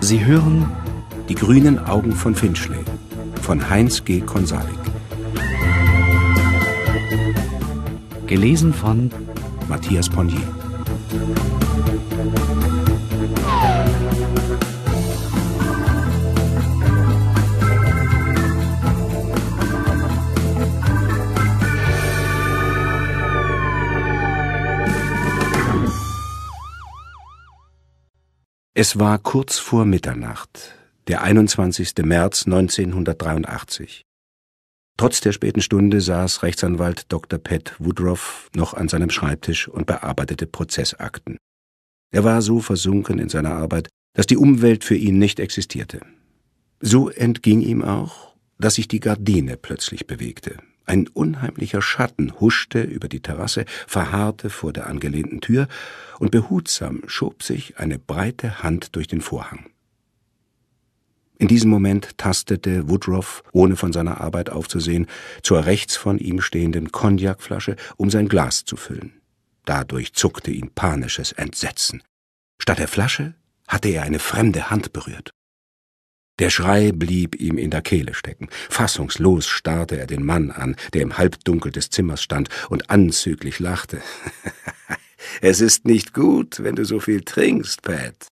Sie hören Die grünen Augen von Finchley von Heinz G. Konsalik. Gelesen von Matthias Ponnier. Es war kurz vor Mitternacht, der 21. März 1983. Trotz der späten Stunde saß Rechtsanwalt Dr. Pat Woodruff noch an seinem Schreibtisch und bearbeitete Prozessakten. Er war so versunken in seiner Arbeit, dass die Umwelt für ihn nicht existierte. So entging ihm auch, dass sich die Gardine plötzlich bewegte. Ein unheimlicher Schatten huschte über die Terrasse, verharrte vor der angelehnten Tür, und behutsam schob sich eine breite Hand durch den Vorhang. In diesem Moment tastete Woodruff, ohne von seiner Arbeit aufzusehen, zur rechts von ihm stehenden Cognacflasche, um sein Glas zu füllen. Dadurch zuckte ihn panisches Entsetzen. Statt der Flasche hatte er eine fremde Hand berührt. Der Schrei blieb ihm in der Kehle stecken. Fassungslos starrte er den Mann an, der im Halbdunkel des Zimmers stand und anzüglich lachte. es ist nicht gut, wenn du so viel trinkst, Pat.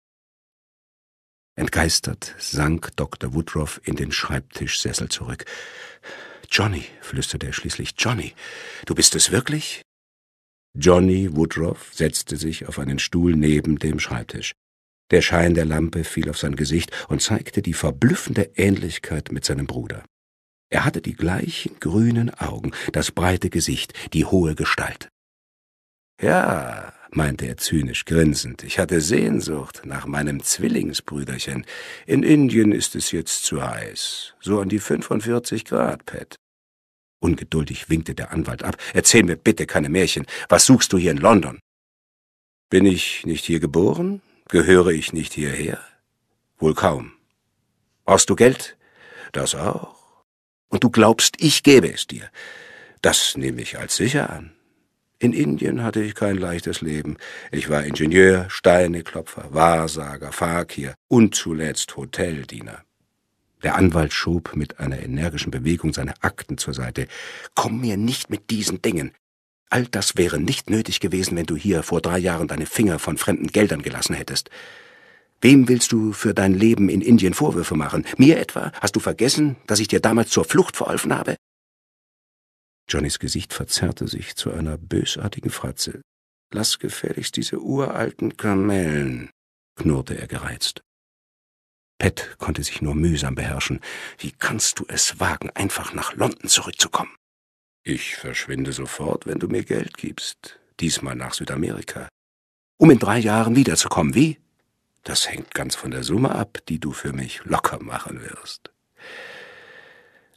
Entgeistert sank Dr. Woodruff in den Schreibtischsessel zurück. Johnny, flüsterte er schließlich, Johnny, du bist es wirklich? Johnny Woodruff setzte sich auf einen Stuhl neben dem Schreibtisch. Der Schein der Lampe fiel auf sein Gesicht und zeigte die verblüffende Ähnlichkeit mit seinem Bruder. Er hatte die gleichen grünen Augen, das breite Gesicht, die hohe Gestalt. Ja, meinte er zynisch grinsend, ich hatte Sehnsucht nach meinem Zwillingsbrüderchen. In Indien ist es jetzt zu heiß, so an die 45 Grad, Pat. Ungeduldig winkte der Anwalt ab. Erzähl mir bitte keine Märchen. Was suchst du hier in London? Bin ich nicht hier geboren? Gehöre ich nicht hierher? Wohl kaum. Brauchst du Geld? Das auch. Und du glaubst, ich gebe es dir. Das nehme ich als sicher an. In Indien hatte ich kein leichtes Leben. Ich war Ingenieur, Steineklopfer, Wahrsager, Fakir und zuletzt Hoteldiener. Der Anwalt schob mit einer energischen Bewegung seine Akten zur Seite. Komm mir nicht mit diesen Dingen. All das wäre nicht nötig gewesen, wenn du hier vor drei Jahren deine Finger von fremden Geldern gelassen hättest. Wem willst du für dein Leben in Indien Vorwürfe machen? Mir etwa? Hast du vergessen, dass ich dir damals zur Flucht verholfen habe? Johnnys Gesicht verzerrte sich zu einer bösartigen Fratze. Lass gefälligst diese uralten Kamellen, knurrte er gereizt. Pat konnte sich nur mühsam beherrschen. Wie kannst du es wagen, einfach nach London zurückzukommen? Ich verschwinde sofort, wenn du mir Geld gibst, diesmal nach Südamerika, um in drei Jahren wiederzukommen. Wie? Das hängt ganz von der Summe ab, die du für mich locker machen wirst.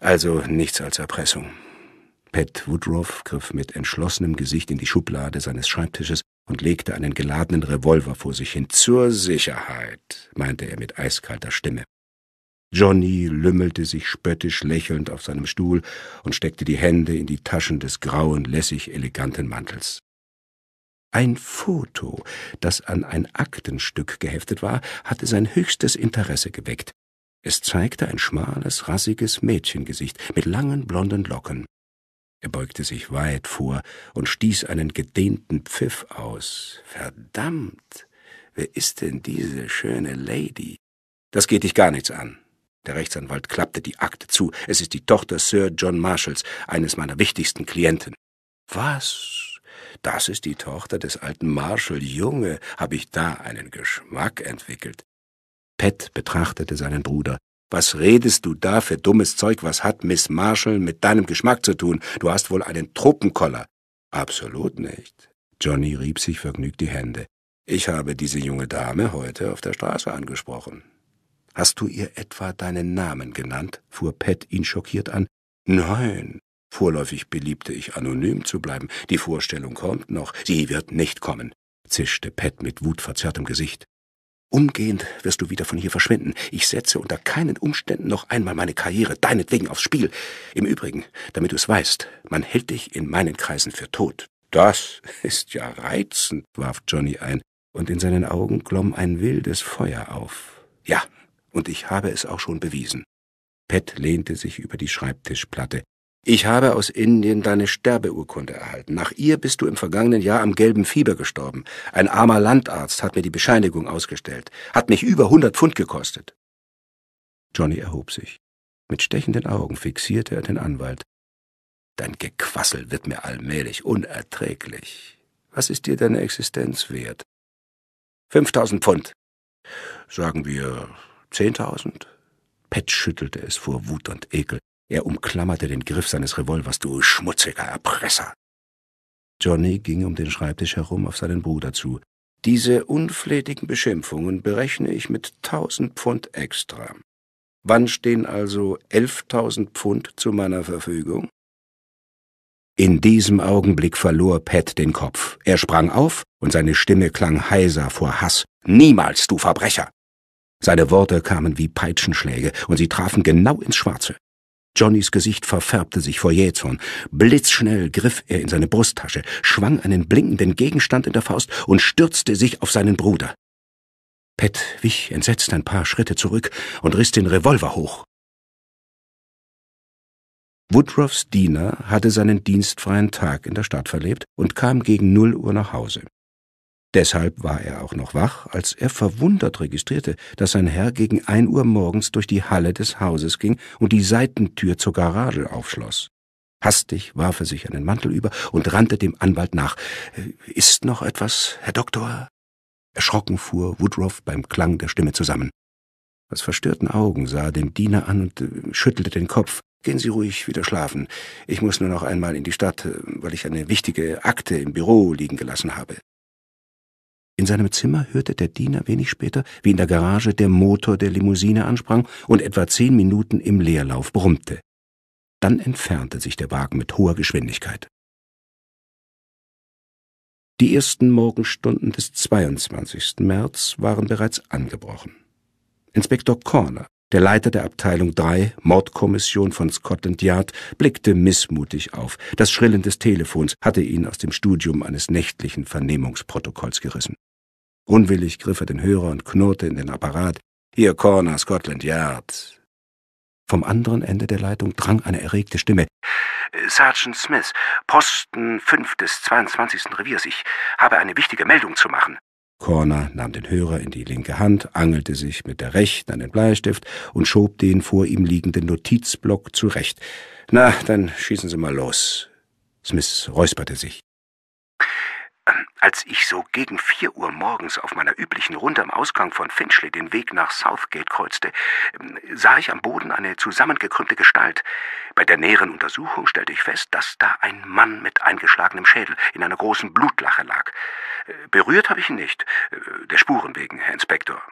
Also nichts als Erpressung. Pat Woodruff griff mit entschlossenem Gesicht in die Schublade seines Schreibtisches und legte einen geladenen Revolver vor sich hin. Zur Sicherheit, meinte er mit eiskalter Stimme. Johnny lümmelte sich spöttisch lächelnd auf seinem Stuhl und steckte die Hände in die Taschen des grauen, lässig eleganten Mantels. Ein Foto, das an ein Aktenstück geheftet war, hatte sein höchstes Interesse geweckt. Es zeigte ein schmales, rassiges Mädchengesicht mit langen blonden Locken. Er beugte sich weit vor und stieß einen gedehnten Pfiff aus. Verdammt! Wer ist denn diese schöne Lady? Das geht dich gar nichts an, der Rechtsanwalt klappte die Akte zu. Es ist die Tochter Sir John Marshalls, eines meiner wichtigsten Klienten. Was? Das ist die Tochter des alten Marshall. Junge, habe ich da einen Geschmack entwickelt. Pat betrachtete seinen Bruder. Was redest du da für dummes Zeug? Was hat Miss Marshall mit deinem Geschmack zu tun? Du hast wohl einen Truppenkoller. Absolut nicht. Johnny rieb sich vergnügt die Hände. Ich habe diese junge Dame heute auf der Straße angesprochen. Hast du ihr etwa deinen Namen genannt? fuhr Pat ihn schockiert an. Nein. Vorläufig beliebte ich anonym zu bleiben. Die Vorstellung kommt noch. Sie wird nicht kommen, zischte Pat mit wutverzerrtem Gesicht. Umgehend wirst du wieder von hier verschwinden. Ich setze unter keinen Umständen noch einmal meine Karriere deinetwegen aufs Spiel. Im Übrigen, damit du es weißt, man hält dich in meinen Kreisen für tot. Das ist ja reizend, warf Johnny ein, und in seinen Augen glomm ein wildes Feuer auf. Ja, und ich habe es auch schon bewiesen. Pet lehnte sich über die Schreibtischplatte. Ich habe aus Indien deine Sterbeurkunde erhalten. Nach ihr bist du im vergangenen Jahr am gelben Fieber gestorben. Ein armer Landarzt hat mir die Bescheinigung ausgestellt. Hat mich über hundert Pfund gekostet. Johnny erhob sich. Mit stechenden Augen fixierte er den Anwalt. Dein Gequassel wird mir allmählich unerträglich. Was ist dir deine Existenz wert? Fünftausend Pfund. Sagen wir Zehntausend? Pet schüttelte es vor Wut und Ekel. Er umklammerte den Griff seines Revolvers. Du schmutziger Erpresser! Johnny ging um den Schreibtisch herum auf seinen Bruder zu. Diese unflätigen Beschimpfungen berechne ich mit tausend Pfund extra. Wann stehen also elftausend Pfund zu meiner Verfügung? In diesem Augenblick verlor Pat den Kopf. Er sprang auf und seine Stimme klang heiser vor Hass. Niemals, du Verbrecher! Seine Worte kamen wie Peitschenschläge, und sie trafen genau ins Schwarze. Johnnys Gesicht verfärbte sich vor Jähzorn. Blitzschnell griff er in seine Brusttasche, schwang einen blinkenden Gegenstand in der Faust und stürzte sich auf seinen Bruder. Pet wich entsetzt ein paar Schritte zurück und riss den Revolver hoch. Woodruffs Diener hatte seinen dienstfreien Tag in der Stadt verlebt und kam gegen null Uhr nach Hause. Deshalb war er auch noch wach, als er verwundert registrierte, dass sein Herr gegen ein Uhr morgens durch die Halle des Hauses ging und die Seitentür zur Garage aufschloss. Hastig warf er sich einen Mantel über und rannte dem Anwalt nach. Äh, ist noch etwas, Herr Doktor? Erschrocken fuhr Woodruff beim Klang der Stimme zusammen. Aus verstörten Augen sah er den Diener an und äh, schüttelte den Kopf. Gehen Sie ruhig wieder schlafen. Ich muss nur noch einmal in die Stadt, äh, weil ich eine wichtige Akte im Büro liegen gelassen habe. In seinem Zimmer hörte der Diener wenig später, wie in der Garage der Motor der Limousine ansprang und etwa zehn Minuten im Leerlauf brummte. Dann entfernte sich der Wagen mit hoher Geschwindigkeit. Die ersten Morgenstunden des 22. März waren bereits angebrochen. Inspektor Corner der Leiter der Abteilung 3, Mordkommission von Scotland Yard, blickte missmutig auf. Das Schrillen des Telefons hatte ihn aus dem Studium eines nächtlichen Vernehmungsprotokolls gerissen. Unwillig griff er den Hörer und knurrte in den Apparat. Hier Corner, Scotland Yard. Vom anderen Ende der Leitung drang eine erregte Stimme. Sergeant Smith, Posten 5 des 22. Reviers. Ich habe eine wichtige Meldung zu machen. Corner nahm den Hörer in die linke Hand, angelte sich mit der rechten an den Bleistift und schob den vor ihm liegenden Notizblock zurecht. Na, dann schießen Sie mal los. Smith räusperte sich. Als ich so gegen vier Uhr morgens auf meiner üblichen Runde am Ausgang von Finchley den Weg nach Southgate kreuzte, sah ich am Boden eine zusammengekrümmte Gestalt. Bei der näheren Untersuchung stellte ich fest, dass da ein Mann mit eingeschlagenem Schädel in einer großen Blutlache lag. Berührt habe ich ihn nicht, der Spuren wegen, Herr Inspektor.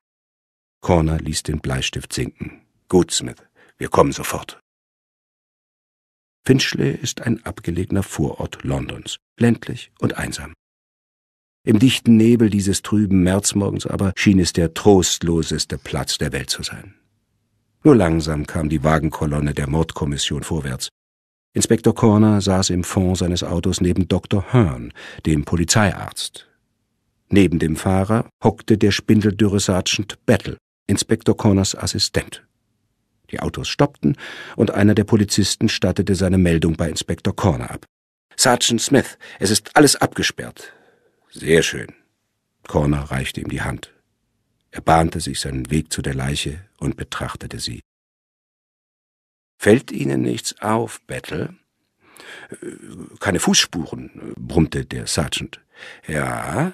Corner ließ den Bleistift sinken. Gut, Smith, wir kommen sofort. Finchley ist ein abgelegener Vorort Londons, ländlich und einsam. Im dichten Nebel dieses trüben Märzmorgens aber schien es der trostloseste Platz der Welt zu sein. Nur langsam kam die Wagenkolonne der Mordkommission vorwärts. Inspektor Corner saß im Fond seines Autos neben Dr. Hearn, dem Polizeiarzt. Neben dem Fahrer hockte der spindeldürre Sergeant Battle, Inspektor Corners Assistent. Die Autos stoppten und einer der Polizisten stattete seine Meldung bei Inspektor Corner ab. Sergeant Smith, es ist alles abgesperrt. Sehr schön. Corner reichte ihm die Hand. Er bahnte sich seinen Weg zu der Leiche und betrachtete sie. Fällt Ihnen nichts auf, Battle? Äh, keine Fußspuren, äh, brummte der Sergeant. Ja,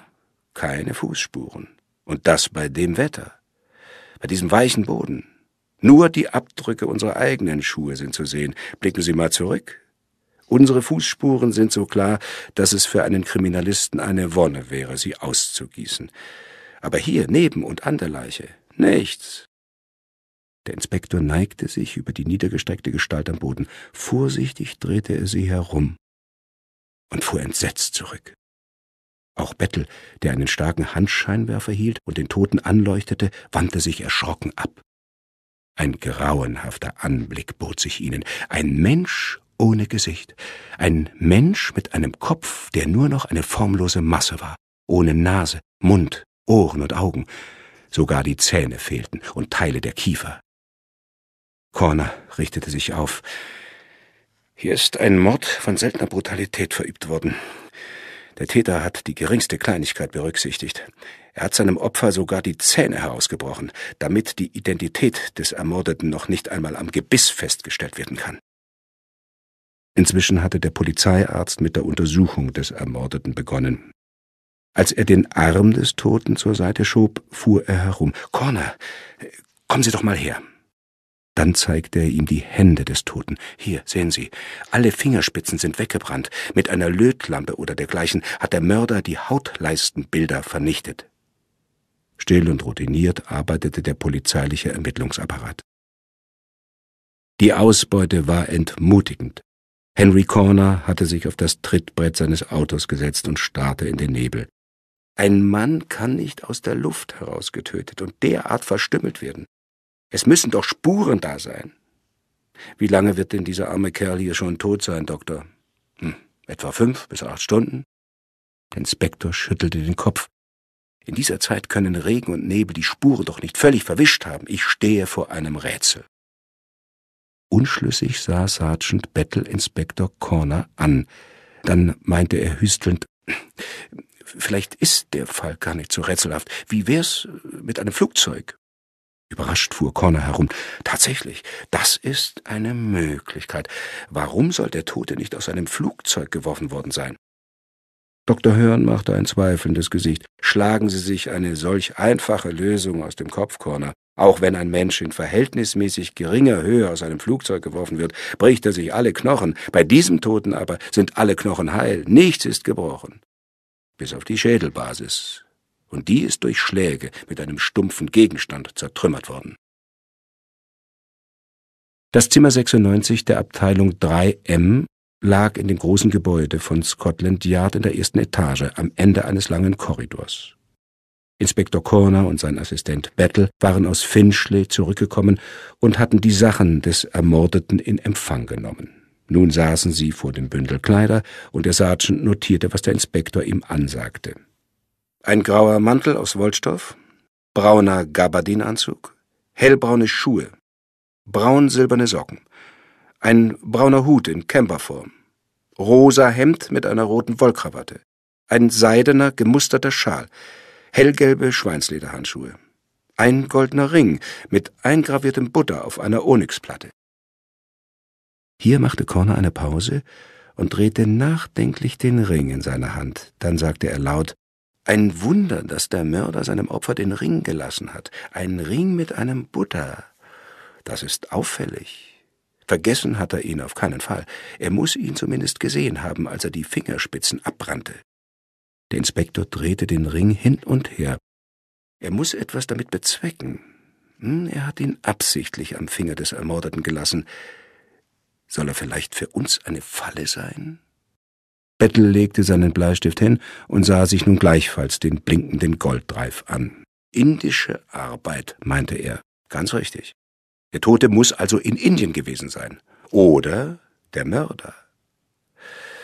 keine Fußspuren. Und das bei dem Wetter. Bei diesem weichen Boden. Nur die Abdrücke unserer eigenen Schuhe sind zu sehen. Blicken Sie mal zurück. Unsere Fußspuren sind so klar, dass es für einen Kriminalisten eine Wonne wäre, sie auszugießen. Aber hier, neben und an der Leiche, nichts. Der Inspektor neigte sich über die niedergestreckte Gestalt am Boden. Vorsichtig drehte er sie herum und fuhr entsetzt zurück. Auch Bettel, der einen starken Handscheinwerfer hielt und den Toten anleuchtete, wandte sich erschrocken ab. Ein grauenhafter Anblick bot sich ihnen. Ein Mensch ohne Gesicht. Ein Mensch mit einem Kopf, der nur noch eine formlose Masse war, ohne Nase, Mund, Ohren und Augen. Sogar die Zähne fehlten und Teile der Kiefer. Corner richtete sich auf. Hier ist ein Mord von seltener Brutalität verübt worden. Der Täter hat die geringste Kleinigkeit berücksichtigt. Er hat seinem Opfer sogar die Zähne herausgebrochen, damit die Identität des Ermordeten noch nicht einmal am Gebiss festgestellt werden kann. Inzwischen hatte der Polizeiarzt mit der Untersuchung des Ermordeten begonnen. Als er den Arm des Toten zur Seite schob, fuhr er herum. Corner, kommen Sie doch mal her. Dann zeigte er ihm die Hände des Toten. Hier, sehen Sie, alle Fingerspitzen sind weggebrannt. Mit einer Lötlampe oder dergleichen hat der Mörder die Hautleistenbilder vernichtet. Still und routiniert arbeitete der polizeiliche Ermittlungsapparat. Die Ausbeute war entmutigend. Henry Corner hatte sich auf das Trittbrett seines Autos gesetzt und starrte in den Nebel. Ein Mann kann nicht aus der Luft herausgetötet und derart verstümmelt werden. Es müssen doch Spuren da sein. Wie lange wird denn dieser arme Kerl hier schon tot sein, Doktor? Hm, etwa fünf bis acht Stunden? Der Inspektor schüttelte den Kopf. In dieser Zeit können Regen und Nebel die Spuren doch nicht völlig verwischt haben. Ich stehe vor einem Rätsel. Unschlüssig sah Sergeant Battle Inspector Corner an. Dann meinte er hüstelnd, vielleicht ist der Fall gar nicht so rätselhaft. Wie wär's mit einem Flugzeug? Überrascht fuhr Corner herum. Tatsächlich, das ist eine Möglichkeit. Warum soll der Tote nicht aus einem Flugzeug geworfen worden sein? Dr. Hearn machte ein zweifelndes Gesicht. Schlagen Sie sich eine solch einfache Lösung aus dem Kopf, Corner. Auch wenn ein Mensch in verhältnismäßig geringer Höhe aus einem Flugzeug geworfen wird, bricht er sich alle Knochen. Bei diesem Toten aber sind alle Knochen heil, nichts ist gebrochen. Bis auf die Schädelbasis. Und die ist durch Schläge mit einem stumpfen Gegenstand zertrümmert worden. Das Zimmer 96 der Abteilung 3M lag in dem großen Gebäude von Scotland Yard in der ersten Etage am Ende eines langen Korridors. Inspektor Corner und sein Assistent Battle waren aus Finchley zurückgekommen und hatten die Sachen des Ermordeten in Empfang genommen. Nun saßen sie vor dem Bündel Kleider und der Sergeant notierte, was der Inspektor ihm ansagte. Ein grauer Mantel aus Wollstoff, brauner Gabardinanzug, hellbraune Schuhe, braun-silberne Socken, ein brauner Hut in Camperform, rosa Hemd mit einer roten Wollkrawatte, ein seidener, gemusterter Schal, hellgelbe Schweinslederhandschuhe. Ein goldener Ring mit eingraviertem Butter auf einer Onyxplatte. Hier machte Corner eine Pause und drehte nachdenklich den Ring in seiner Hand. Dann sagte er laut, ein Wunder, dass der Mörder seinem Opfer den Ring gelassen hat. Ein Ring mit einem Butter. Das ist auffällig. Vergessen hat er ihn auf keinen Fall. Er muss ihn zumindest gesehen haben, als er die Fingerspitzen abbrannte. Der Inspektor drehte den Ring hin und her. Er muss etwas damit bezwecken. Hm, er hat ihn absichtlich am Finger des Ermordeten gelassen. Soll er vielleicht für uns eine Falle sein? Bettel legte seinen Bleistift hin und sah sich nun gleichfalls den blinkenden Goldreif an. Indische Arbeit, meinte er. Ganz richtig. Der Tote muss also in Indien gewesen sein. Oder der Mörder.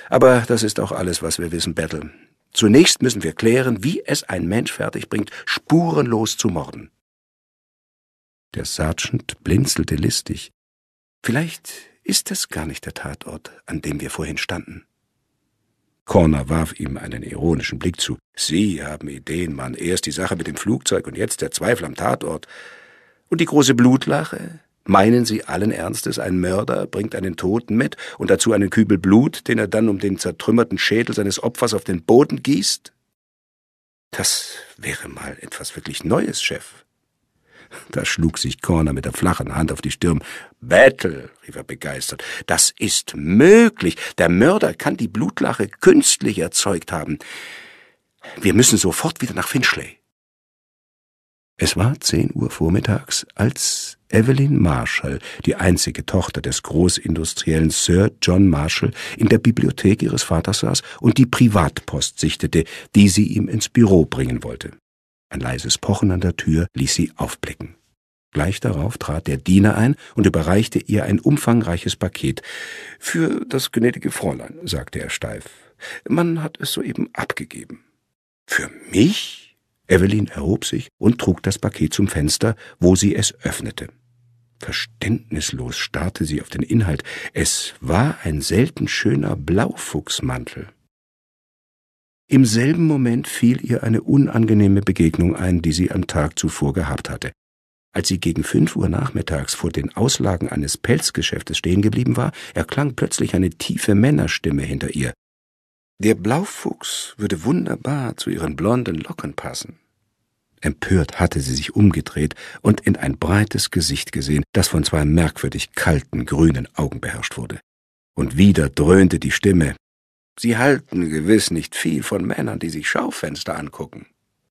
Aber das ist auch alles, was wir wissen, Bettel. Zunächst müssen wir klären, wie es ein Mensch fertigbringt, spurenlos zu morden. Der Sergeant blinzelte listig. Vielleicht ist das gar nicht der Tatort, an dem wir vorhin standen. Corner warf ihm einen ironischen Blick zu. Sie haben Ideen, Mann. Erst die Sache mit dem Flugzeug und jetzt der Zweifel am Tatort. Und die große Blutlache? Meinen Sie allen Ernstes, ein Mörder bringt einen Toten mit und dazu einen Kübel Blut, den er dann um den zertrümmerten Schädel seines Opfers auf den Boden gießt? Das wäre mal etwas wirklich Neues, Chef. Da schlug sich Corner mit der flachen Hand auf die Stirn. Battle, rief er begeistert. Das ist möglich. Der Mörder kann die Blutlache künstlich erzeugt haben. Wir müssen sofort wieder nach Finchley. Es war zehn Uhr vormittags, als Evelyn Marshall, die einzige Tochter des Großindustriellen Sir John Marshall, in der Bibliothek ihres Vaters saß und die Privatpost sichtete, die sie ihm ins Büro bringen wollte. Ein leises Pochen an der Tür ließ sie aufblicken. Gleich darauf trat der Diener ein und überreichte ihr ein umfangreiches Paket. Für das gnädige Fräulein, sagte er steif. Man hat es soeben abgegeben. Für mich? Evelyn erhob sich und trug das Paket zum Fenster, wo sie es öffnete. Verständnislos starrte sie auf den Inhalt. Es war ein selten schöner Blaufuchsmantel. Im selben Moment fiel ihr eine unangenehme Begegnung ein, die sie am Tag zuvor gehabt hatte. Als sie gegen fünf Uhr nachmittags vor den Auslagen eines Pelzgeschäftes stehen geblieben war, erklang plötzlich eine tiefe Männerstimme hinter ihr. Der Blaufuchs würde wunderbar zu ihren blonden Locken passen. Empört hatte sie sich umgedreht und in ein breites Gesicht gesehen, das von zwei merkwürdig kalten, grünen Augen beherrscht wurde. Und wieder dröhnte die Stimme. Sie halten gewiss nicht viel von Männern, die sich Schaufenster angucken.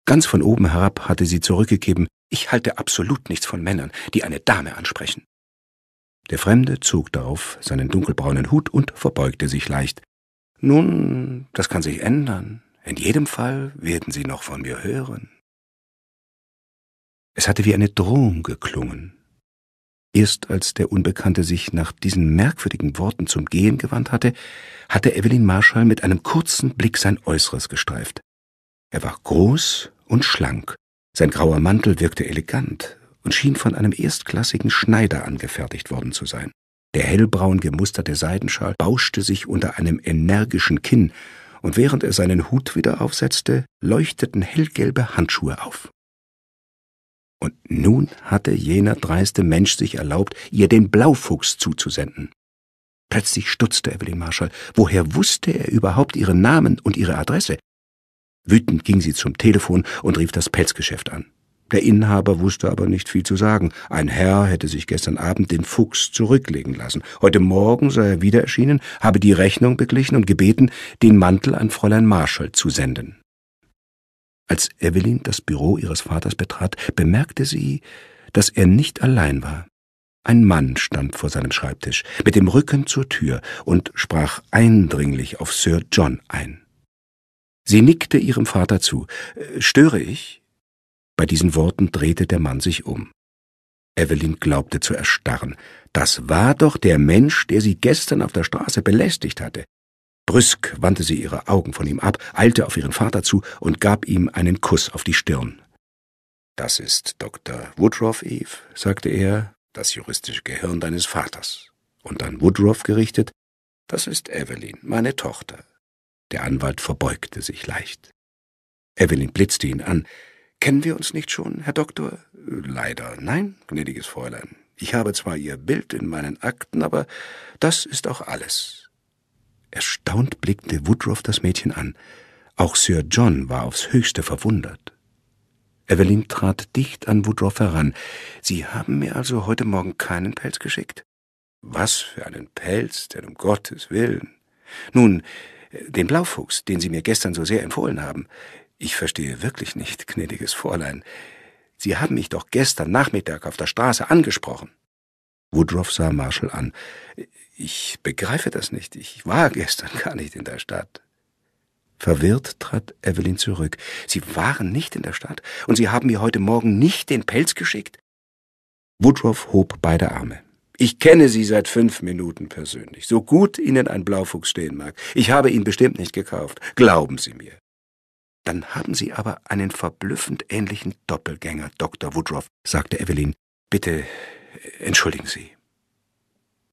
Ganz von oben herab hatte sie zurückgegeben, ich halte absolut nichts von Männern, die eine Dame ansprechen. Der Fremde zog darauf seinen dunkelbraunen Hut und verbeugte sich leicht, nun, das kann sich ändern. In jedem Fall werden Sie noch von mir hören. Es hatte wie eine Drohung geklungen. Erst als der Unbekannte sich nach diesen merkwürdigen Worten zum Gehen gewandt hatte, hatte Evelyn Marshall mit einem kurzen Blick sein Äußeres gestreift. Er war groß und schlank, sein grauer Mantel wirkte elegant und schien von einem erstklassigen Schneider angefertigt worden zu sein. Der hellbraun gemusterte Seidenschal bauschte sich unter einem energischen Kinn, und während er seinen Hut wieder aufsetzte, leuchteten hellgelbe Handschuhe auf. Und nun hatte jener dreiste Mensch sich erlaubt, ihr den Blaufuchs zuzusenden. Plötzlich stutzte Evelyn Marshall. Woher wusste er überhaupt ihren Namen und ihre Adresse? Wütend ging sie zum Telefon und rief das Pelzgeschäft an. Der Inhaber wusste aber nicht viel zu sagen. Ein Herr hätte sich gestern Abend den Fuchs zurücklegen lassen. Heute Morgen sei er wieder erschienen, habe die Rechnung beglichen und gebeten, den Mantel an Fräulein Marshall zu senden. Als Evelyn das Büro ihres Vaters betrat, bemerkte sie, dass er nicht allein war. Ein Mann stand vor seinem Schreibtisch, mit dem Rücken zur Tür, und sprach eindringlich auf Sir John ein. Sie nickte ihrem Vater zu. Äh, störe ich? Bei diesen Worten drehte der Mann sich um. Evelyn glaubte zu erstarren. Das war doch der Mensch, der sie gestern auf der Straße belästigt hatte. Brüsk wandte sie ihre Augen von ihm ab, eilte auf ihren Vater zu und gab ihm einen Kuss auf die Stirn. Das ist Dr. Woodruff, Eve, sagte er, das juristische Gehirn deines Vaters. Und an Woodruff gerichtet, das ist Evelyn, meine Tochter. Der Anwalt verbeugte sich leicht. Evelyn blitzte ihn an. Kennen wir uns nicht schon, Herr Doktor? Leider nein, gnädiges Fräulein. Ich habe zwar Ihr Bild in meinen Akten, aber das ist auch alles. Erstaunt blickte Woodruff das Mädchen an. Auch Sir John war aufs höchste verwundert. Evelyn trat dicht an Woodruff heran. Sie haben mir also heute Morgen keinen Pelz geschickt? Was für einen Pelz, denn um Gottes Willen. Nun, den Blaufuchs, den Sie mir gestern so sehr empfohlen haben. Ich verstehe wirklich nicht, gnädiges Fräulein. Sie haben mich doch gestern Nachmittag auf der Straße angesprochen. Woodruff sah Marshall an. Ich begreife das nicht. Ich war gestern gar nicht in der Stadt. Verwirrt trat Evelyn zurück. Sie waren nicht in der Stadt und Sie haben mir heute Morgen nicht den Pelz geschickt? Woodruff hob beide Arme. Ich kenne Sie seit fünf Minuten persönlich, so gut Ihnen ein Blaufuchs stehen mag. Ich habe ihn bestimmt nicht gekauft. Glauben Sie mir. Dann haben Sie aber einen verblüffend ähnlichen Doppelgänger, Dr. Woodruff, sagte Evelyn. Bitte äh, entschuldigen Sie.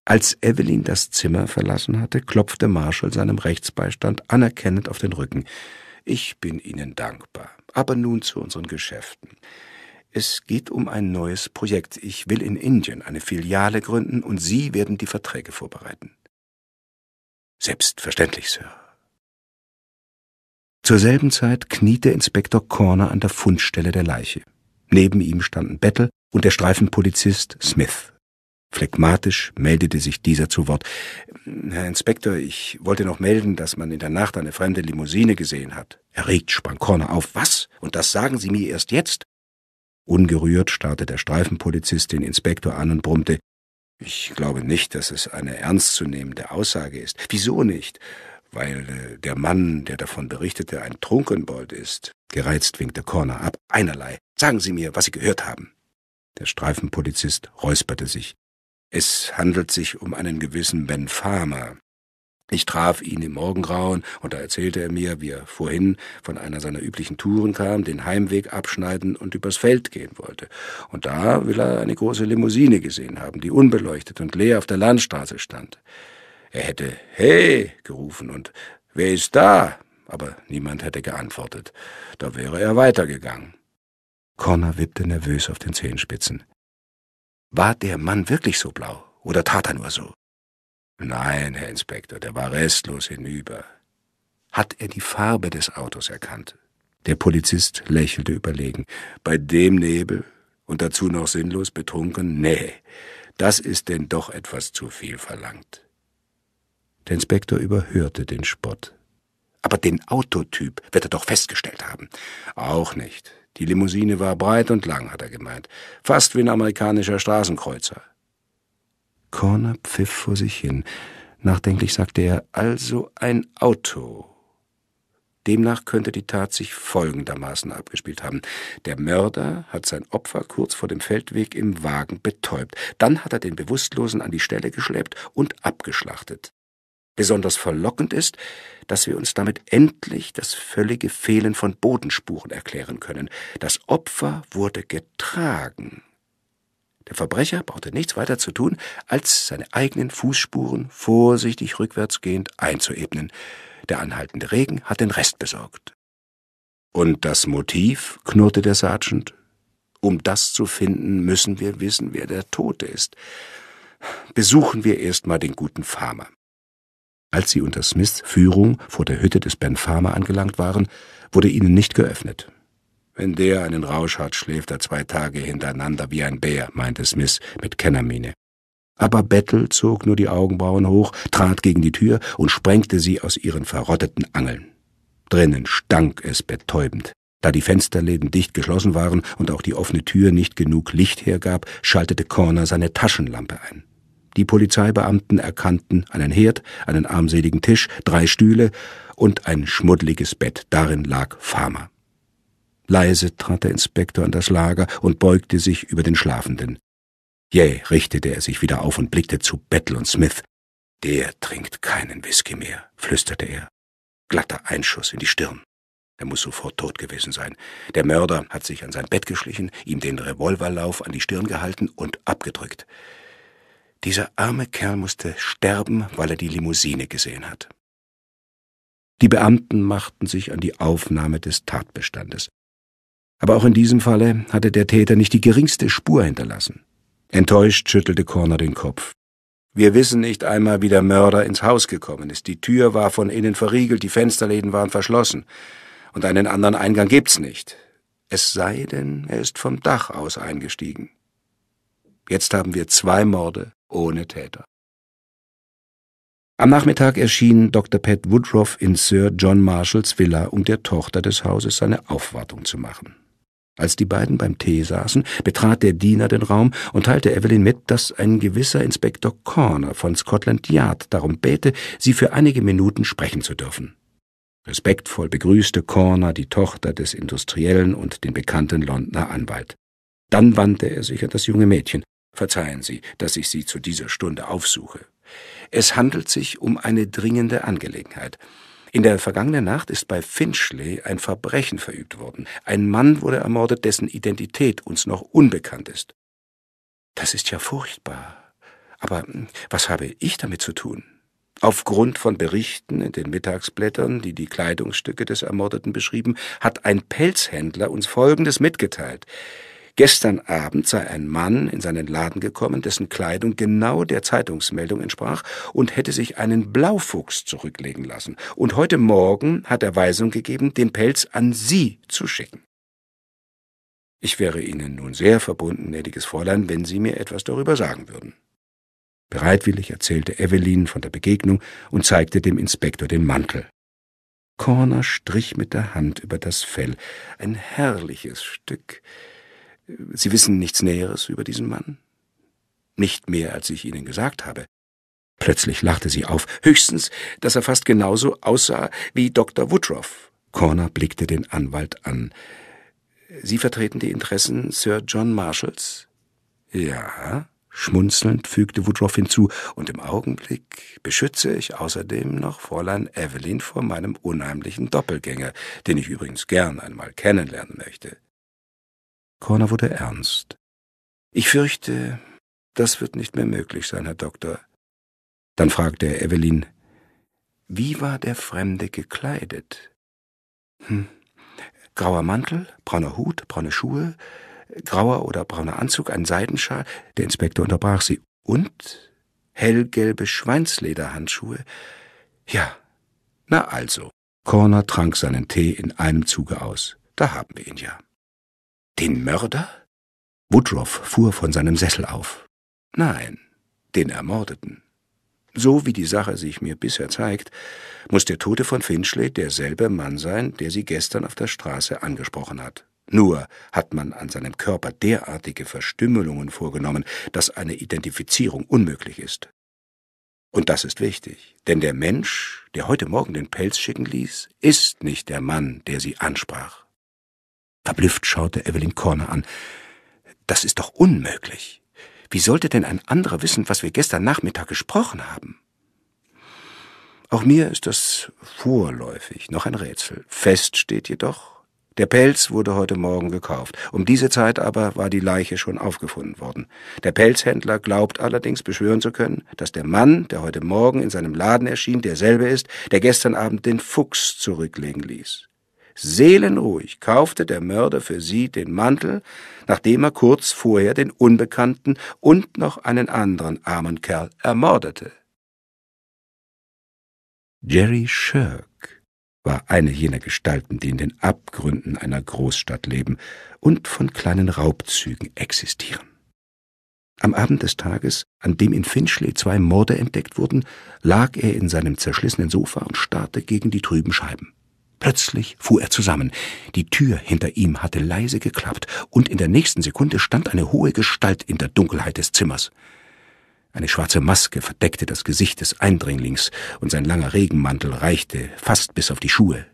Als Evelyn das Zimmer verlassen hatte, klopfte Marshall seinem Rechtsbeistand anerkennend auf den Rücken. Ich bin Ihnen dankbar. Aber nun zu unseren Geschäften. Es geht um ein neues Projekt. Ich will in Indien eine Filiale gründen und Sie werden die Verträge vorbereiten. Selbstverständlich, Sir. Zur selben Zeit kniete Inspektor Corner an der Fundstelle der Leiche. Neben ihm standen Bettel und der Streifenpolizist Smith. Phlegmatisch meldete sich dieser zu Wort. Herr Inspektor, ich wollte noch melden, dass man in der Nacht eine fremde Limousine gesehen hat. Erregt sprang Corner auf. Was? Und das sagen Sie mir erst jetzt? Ungerührt starrte der Streifenpolizist den Inspektor an und brummte. Ich glaube nicht, dass es eine ernstzunehmende Aussage ist. Wieso nicht? weil äh, der Mann, der davon berichtete, ein Trunkenbold ist. Gereizt winkte Corner ab. Einerlei. Sagen Sie mir, was Sie gehört haben. Der Streifenpolizist räusperte sich. Es handelt sich um einen gewissen Ben Farmer. Ich traf ihn im Morgengrauen, und da erzählte er mir, wie er vorhin von einer seiner üblichen Touren kam, den Heimweg abschneiden und übers Feld gehen wollte. Und da will er eine große Limousine gesehen haben, die unbeleuchtet und leer auf der Landstraße stand. Er hätte Hey gerufen und Wer ist da? aber niemand hätte geantwortet. Da wäre er weitergegangen. Connor wippte nervös auf den Zehenspitzen. War der Mann wirklich so blau oder tat er nur so? Nein, Herr Inspektor, der war restlos hinüber. Hat er die Farbe des Autos erkannt? Der Polizist lächelte überlegen. Bei dem Nebel und dazu noch sinnlos betrunken? Nee, das ist denn doch etwas zu viel verlangt. Der Inspektor überhörte den Spott. Aber den Autotyp wird er doch festgestellt haben. Auch nicht. Die Limousine war breit und lang, hat er gemeint. Fast wie ein amerikanischer Straßenkreuzer. Corner pfiff vor sich hin. Nachdenklich sagte er, also ein Auto. Demnach könnte die Tat sich folgendermaßen abgespielt haben. Der Mörder hat sein Opfer kurz vor dem Feldweg im Wagen betäubt. Dann hat er den Bewusstlosen an die Stelle geschleppt und abgeschlachtet. Besonders verlockend ist, dass wir uns damit endlich das völlige Fehlen von Bodenspuren erklären können. Das Opfer wurde getragen. Der Verbrecher brauchte nichts weiter zu tun, als seine eigenen Fußspuren vorsichtig rückwärtsgehend einzuebnen. Der anhaltende Regen hat den Rest besorgt. Und das Motiv, knurrte der Sergeant. Um das zu finden, müssen wir wissen, wer der Tote ist. Besuchen wir erst mal den guten Farmer. Als sie unter Smiths Führung vor der Hütte des Ben Farmer angelangt waren, wurde ihnen nicht geöffnet. Wenn der einen Rausch hat, schläft er zwei Tage hintereinander wie ein Bär, meinte Smith mit Kennermiene. Aber Bettel zog nur die Augenbrauen hoch, trat gegen die Tür und sprengte sie aus ihren verrotteten Angeln. Drinnen stank es betäubend. Da die Fensterläden dicht geschlossen waren und auch die offene Tür nicht genug Licht hergab, schaltete Corner seine Taschenlampe ein. Die Polizeibeamten erkannten einen Herd, einen armseligen Tisch, drei Stühle und ein schmuddeliges Bett. Darin lag Farmer. Leise trat der Inspektor an das Lager und beugte sich über den Schlafenden. Jäh richtete er sich wieder auf und blickte zu Bettel und Smith. Der trinkt keinen Whisky mehr, flüsterte er. Glatter Einschuss in die Stirn. Er muss sofort tot gewesen sein. Der Mörder hat sich an sein Bett geschlichen, ihm den Revolverlauf an die Stirn gehalten und abgedrückt. Dieser arme Kerl musste sterben, weil er die Limousine gesehen hat. Die Beamten machten sich an die Aufnahme des Tatbestandes. Aber auch in diesem Falle hatte der Täter nicht die geringste Spur hinterlassen. Enttäuscht schüttelte Corner den Kopf. Wir wissen nicht einmal, wie der Mörder ins Haus gekommen ist. Die Tür war von innen verriegelt, die Fensterläden waren verschlossen. Und einen anderen Eingang gibt's nicht. Es sei denn, er ist vom Dach aus eingestiegen. Jetzt haben wir zwei Morde, ohne Täter. Am Nachmittag erschien Dr. Pat Woodruff in Sir John Marshalls Villa, um der Tochter des Hauses seine Aufwartung zu machen. Als die beiden beim Tee saßen, betrat der Diener den Raum und teilte Evelyn mit, dass ein gewisser Inspektor Corner von Scotland Yard darum bäte, sie für einige Minuten sprechen zu dürfen. Respektvoll begrüßte Corner die Tochter des Industriellen und den bekannten Londoner Anwalt. Dann wandte er sich an das junge Mädchen. Verzeihen Sie, dass ich Sie zu dieser Stunde aufsuche. Es handelt sich um eine dringende Angelegenheit. In der vergangenen Nacht ist bei Finchley ein Verbrechen verübt worden. Ein Mann wurde ermordet, dessen Identität uns noch unbekannt ist. Das ist ja furchtbar. Aber hm, was habe ich damit zu tun? Aufgrund von Berichten in den Mittagsblättern, die die Kleidungsstücke des Ermordeten beschrieben, hat ein Pelzhändler uns Folgendes mitgeteilt. Gestern Abend sei ein Mann in seinen Laden gekommen, dessen Kleidung genau der Zeitungsmeldung entsprach und hätte sich einen Blaufuchs zurücklegen lassen. Und heute Morgen hat er Weisung gegeben, den Pelz an Sie zu schicken. Ich wäre Ihnen nun sehr verbunden, gnädiges Fräulein, wenn Sie mir etwas darüber sagen würden. Bereitwillig erzählte Evelyn von der Begegnung und zeigte dem Inspektor den Mantel. Corner strich mit der Hand über das Fell. Ein herrliches Stück. Sie wissen nichts Näheres über diesen Mann? Nicht mehr, als ich Ihnen gesagt habe. Plötzlich lachte sie auf, höchstens, dass er fast genauso aussah wie Dr. Woodruff. Corner blickte den Anwalt an. Sie vertreten die Interessen Sir John Marshalls? Ja, schmunzelnd fügte Woodruff hinzu, und im Augenblick beschütze ich außerdem noch Fräulein Evelyn vor meinem unheimlichen Doppelgänger, den ich übrigens gern einmal kennenlernen möchte. Corner wurde ernst. Ich fürchte, das wird nicht mehr möglich sein, Herr Doktor. Dann fragte er Evelyn, wie war der Fremde gekleidet? Hm. Grauer Mantel, brauner Hut, braune Schuhe, grauer oder brauner Anzug, ein Seidenschal. Der Inspektor unterbrach sie. Und hellgelbe Schweinslederhandschuhe. Ja, na also. Corner trank seinen Tee in einem Zuge aus. Da haben wir ihn ja. Den Mörder? Woodruff fuhr von seinem Sessel auf. Nein, den Ermordeten. So wie die Sache sich mir bisher zeigt, muss der Tote von Finchley derselbe Mann sein, der sie gestern auf der Straße angesprochen hat. Nur hat man an seinem Körper derartige Verstümmelungen vorgenommen, dass eine Identifizierung unmöglich ist. Und das ist wichtig, denn der Mensch, der heute Morgen den Pelz schicken ließ, ist nicht der Mann, der sie ansprach. Verblüfft schaute Evelyn Corner an. Das ist doch unmöglich. Wie sollte denn ein anderer wissen, was wir gestern Nachmittag gesprochen haben? Auch mir ist das vorläufig noch ein Rätsel. Fest steht jedoch, der Pelz wurde heute Morgen gekauft. Um diese Zeit aber war die Leiche schon aufgefunden worden. Der Pelzhändler glaubt allerdings beschwören zu können, dass der Mann, der heute Morgen in seinem Laden erschien, derselbe ist, der gestern Abend den Fuchs zurücklegen ließ. Seelenruhig kaufte der Mörder für sie den Mantel, nachdem er kurz vorher den Unbekannten und noch einen anderen armen Kerl ermordete. Jerry Shirk war eine jener Gestalten, die in den Abgründen einer Großstadt leben und von kleinen Raubzügen existieren. Am Abend des Tages, an dem in Finchley zwei Morde entdeckt wurden, lag er in seinem zerschlissenen Sofa und starrte gegen die trüben Scheiben. Plötzlich fuhr er zusammen. Die Tür hinter ihm hatte leise geklappt, und in der nächsten Sekunde stand eine hohe Gestalt in der Dunkelheit des Zimmers. Eine schwarze Maske verdeckte das Gesicht des Eindringlings, und sein langer Regenmantel reichte fast bis auf die Schuhe.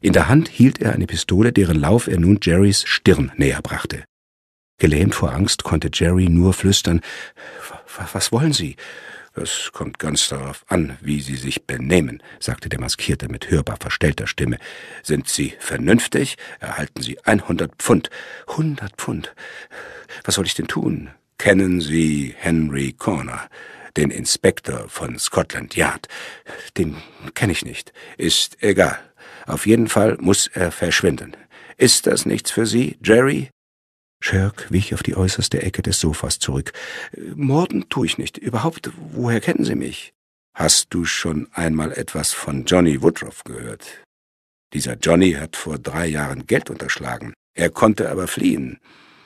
In der Hand hielt er eine Pistole, deren Lauf er nun Jerrys Stirn näher brachte. Gelähmt vor Angst konnte Jerry nur flüstern Was wollen Sie? Es kommt ganz darauf an, wie Sie sich benehmen, sagte der Maskierte mit hörbar verstellter Stimme. Sind Sie vernünftig, erhalten Sie 100 Pfund. 100 Pfund? Was soll ich denn tun? Kennen Sie Henry Corner, den Inspektor von Scotland Yard? Den kenne ich nicht. Ist egal. Auf jeden Fall muss er verschwinden. Ist das nichts für Sie, Jerry? Shirk wich auf die äußerste Ecke des Sofas zurück. Morden tue ich nicht. Überhaupt, woher kennen Sie mich? Hast du schon einmal etwas von Johnny Woodruff gehört? Dieser Johnny hat vor drei Jahren Geld unterschlagen. Er konnte aber fliehen.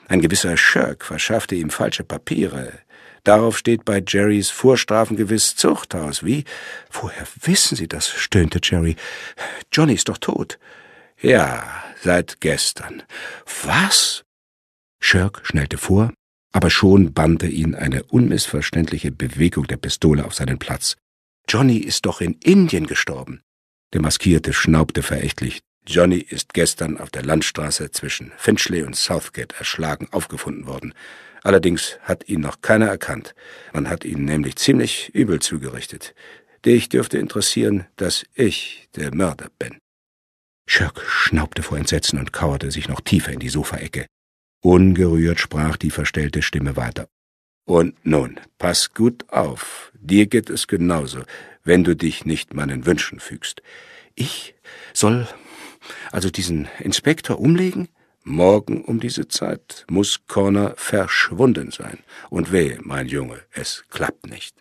Ein gewisser Shirk verschaffte ihm falsche Papiere. Darauf steht bei Jerrys Vorstrafen gewiss Zuchthaus. Wie? Woher wissen Sie das? stöhnte Jerry. Johnny ist doch tot. Ja, seit gestern. Was? Shirk schnellte vor, aber schon bannte ihn eine unmissverständliche Bewegung der Pistole auf seinen Platz. Johnny ist doch in Indien gestorben. Der Maskierte schnaubte verächtlich. Johnny ist gestern auf der Landstraße zwischen Finchley und Southgate erschlagen aufgefunden worden. Allerdings hat ihn noch keiner erkannt. Man hat ihn nämlich ziemlich übel zugerichtet. Dich dürfte interessieren, dass ich der Mörder bin. Shirk schnaubte vor Entsetzen und kauerte sich noch tiefer in die Sofaecke. Ungerührt sprach die verstellte Stimme weiter. Und nun, pass gut auf. Dir geht es genauso, wenn du dich nicht meinen Wünschen fügst. Ich soll also diesen Inspektor umlegen? Morgen um diese Zeit muss Corner verschwunden sein. Und wehe, mein Junge, es klappt nicht.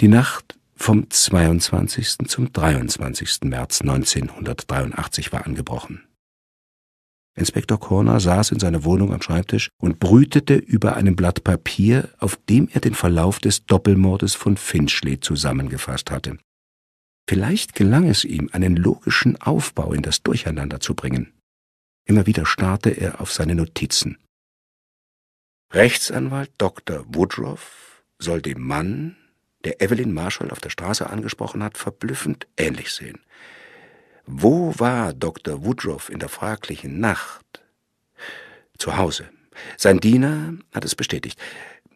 Die Nacht vom 22. zum 23. März 1983 war angebrochen. Inspektor Corner saß in seiner Wohnung am Schreibtisch und brütete über einem Blatt Papier, auf dem er den Verlauf des Doppelmordes von Finchley zusammengefasst hatte. Vielleicht gelang es ihm, einen logischen Aufbau in das Durcheinander zu bringen. Immer wieder starrte er auf seine Notizen. Rechtsanwalt Dr. Woodruff soll dem Mann, der Evelyn Marshall auf der Straße angesprochen hat, verblüffend ähnlich sehen. Wo war Dr. Woodruff in der fraglichen Nacht? Zu Hause. Sein Diener hat es bestätigt.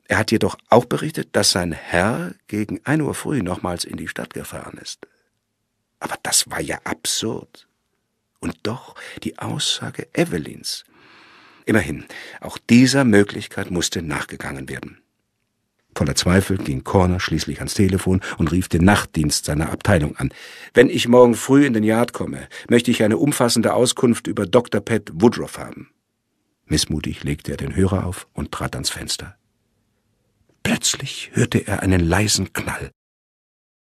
Er hat jedoch auch berichtet, dass sein Herr gegen ein Uhr früh nochmals in die Stadt gefahren ist. Aber das war ja absurd. Und doch die Aussage Evelyns. Immerhin, auch dieser Möglichkeit musste nachgegangen werden. Voller Zweifel ging Corner schließlich ans Telefon und rief den Nachtdienst seiner Abteilung an. Wenn ich morgen früh in den Yard komme, möchte ich eine umfassende Auskunft über Dr. Pat Woodruff haben. Missmutig legte er den Hörer auf und trat ans Fenster. Plötzlich hörte er einen leisen Knall.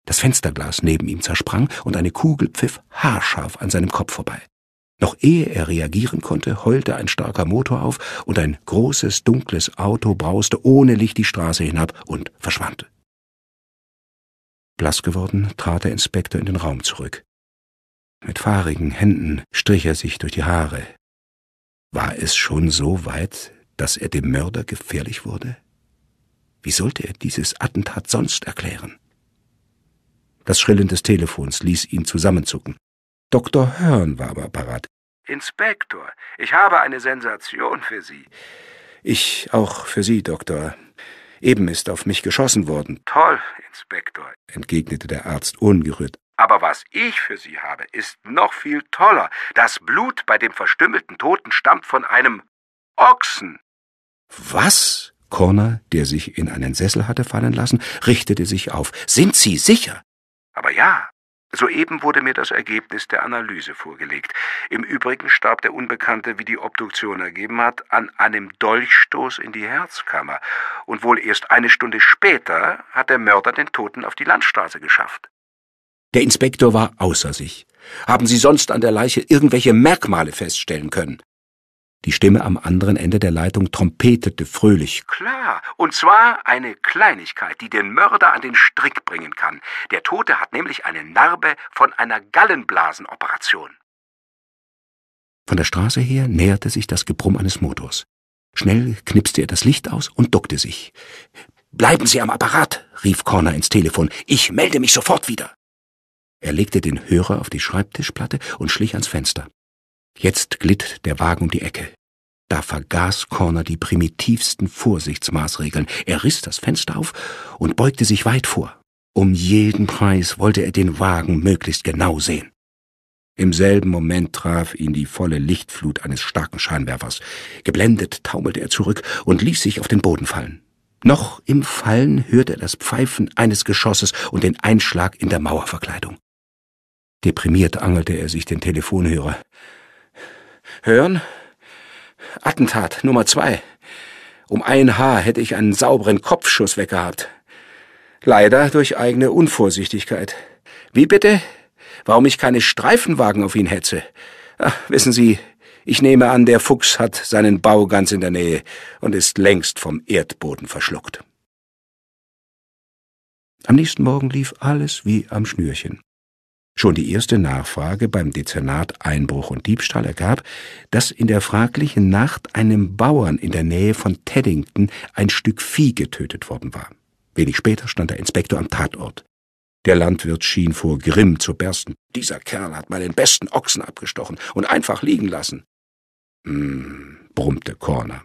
Das Fensterglas neben ihm zersprang und eine Kugel pfiff haarscharf an seinem Kopf vorbei. Noch ehe er reagieren konnte, heulte ein starker Motor auf und ein großes, dunkles Auto brauste ohne Licht die Straße hinab und verschwand. Blass geworden, trat der Inspektor in den Raum zurück. Mit fahrigen Händen strich er sich durch die Haare. War es schon so weit, dass er dem Mörder gefährlich wurde? Wie sollte er dieses Attentat sonst erklären? Das Schrillen des Telefons ließ ihn zusammenzucken. Dr. Hearn war aber parat. Inspektor, ich habe eine Sensation für Sie. Ich auch für Sie, Doktor. Eben ist auf mich geschossen worden. Toll, Inspektor, entgegnete der Arzt ungerührt. Aber was ich für Sie habe, ist noch viel toller. Das Blut bei dem verstümmelten Toten stammt von einem Ochsen. Was? Corner, der sich in einen Sessel hatte fallen lassen, richtete sich auf. Sind Sie sicher? Aber ja, Soeben wurde mir das Ergebnis der Analyse vorgelegt. Im Übrigen starb der Unbekannte, wie die Obduktion ergeben hat, an einem Dolchstoß in die Herzkammer. Und wohl erst eine Stunde später hat der Mörder den Toten auf die Landstraße geschafft. Der Inspektor war außer sich. Haben Sie sonst an der Leiche irgendwelche Merkmale feststellen können? Die Stimme am anderen Ende der Leitung trompetete fröhlich. Klar, und zwar eine Kleinigkeit, die den Mörder an den Strick bringen kann. Der Tote hat nämlich eine Narbe von einer Gallenblasenoperation. Von der Straße her näherte sich das Gebrumm eines Motors. Schnell knipste er das Licht aus und duckte sich. Bleiben Sie am Apparat, rief Corner ins Telefon. Ich melde mich sofort wieder. Er legte den Hörer auf die Schreibtischplatte und schlich ans Fenster. Jetzt glitt der Wagen um die Ecke. Da vergaß Corner die primitivsten Vorsichtsmaßregeln. Er riss das Fenster auf und beugte sich weit vor. Um jeden Preis wollte er den Wagen möglichst genau sehen. Im selben Moment traf ihn die volle Lichtflut eines starken Scheinwerfers. Geblendet taumelte er zurück und ließ sich auf den Boden fallen. Noch im Fallen hörte er das Pfeifen eines Geschosses und den Einschlag in der Mauerverkleidung. Deprimiert angelte er sich den Telefonhörer. Hören? Attentat Nummer zwei. Um ein Haar hätte ich einen sauberen Kopfschuss weggehabt. Leider durch eigene Unvorsichtigkeit. Wie bitte? Warum ich keine Streifenwagen auf ihn hetze? Ach, wissen Sie, ich nehme an, der Fuchs hat seinen Bau ganz in der Nähe und ist längst vom Erdboden verschluckt. Am nächsten Morgen lief alles wie am Schnürchen. Schon die erste Nachfrage beim Dezernat Einbruch und Diebstahl ergab, dass in der fraglichen Nacht einem Bauern in der Nähe von Teddington ein Stück Vieh getötet worden war. Wenig später stand der Inspektor am Tatort. Der Landwirt schien vor Grimm zu bersten. Dieser Kerl hat mal den besten Ochsen abgestochen und einfach liegen lassen. Hm, brummte Corner.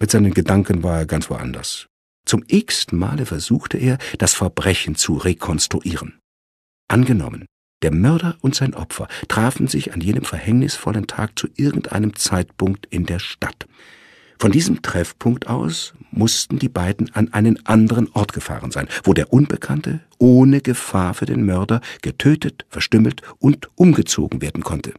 Mit seinen Gedanken war er ganz woanders. Zum x-ten Male versuchte er, das Verbrechen zu rekonstruieren. Angenommen, der Mörder und sein Opfer trafen sich an jenem verhängnisvollen Tag zu irgendeinem Zeitpunkt in der Stadt. Von diesem Treffpunkt aus mussten die beiden an einen anderen Ort gefahren sein, wo der Unbekannte ohne Gefahr für den Mörder getötet, verstümmelt und umgezogen werden konnte.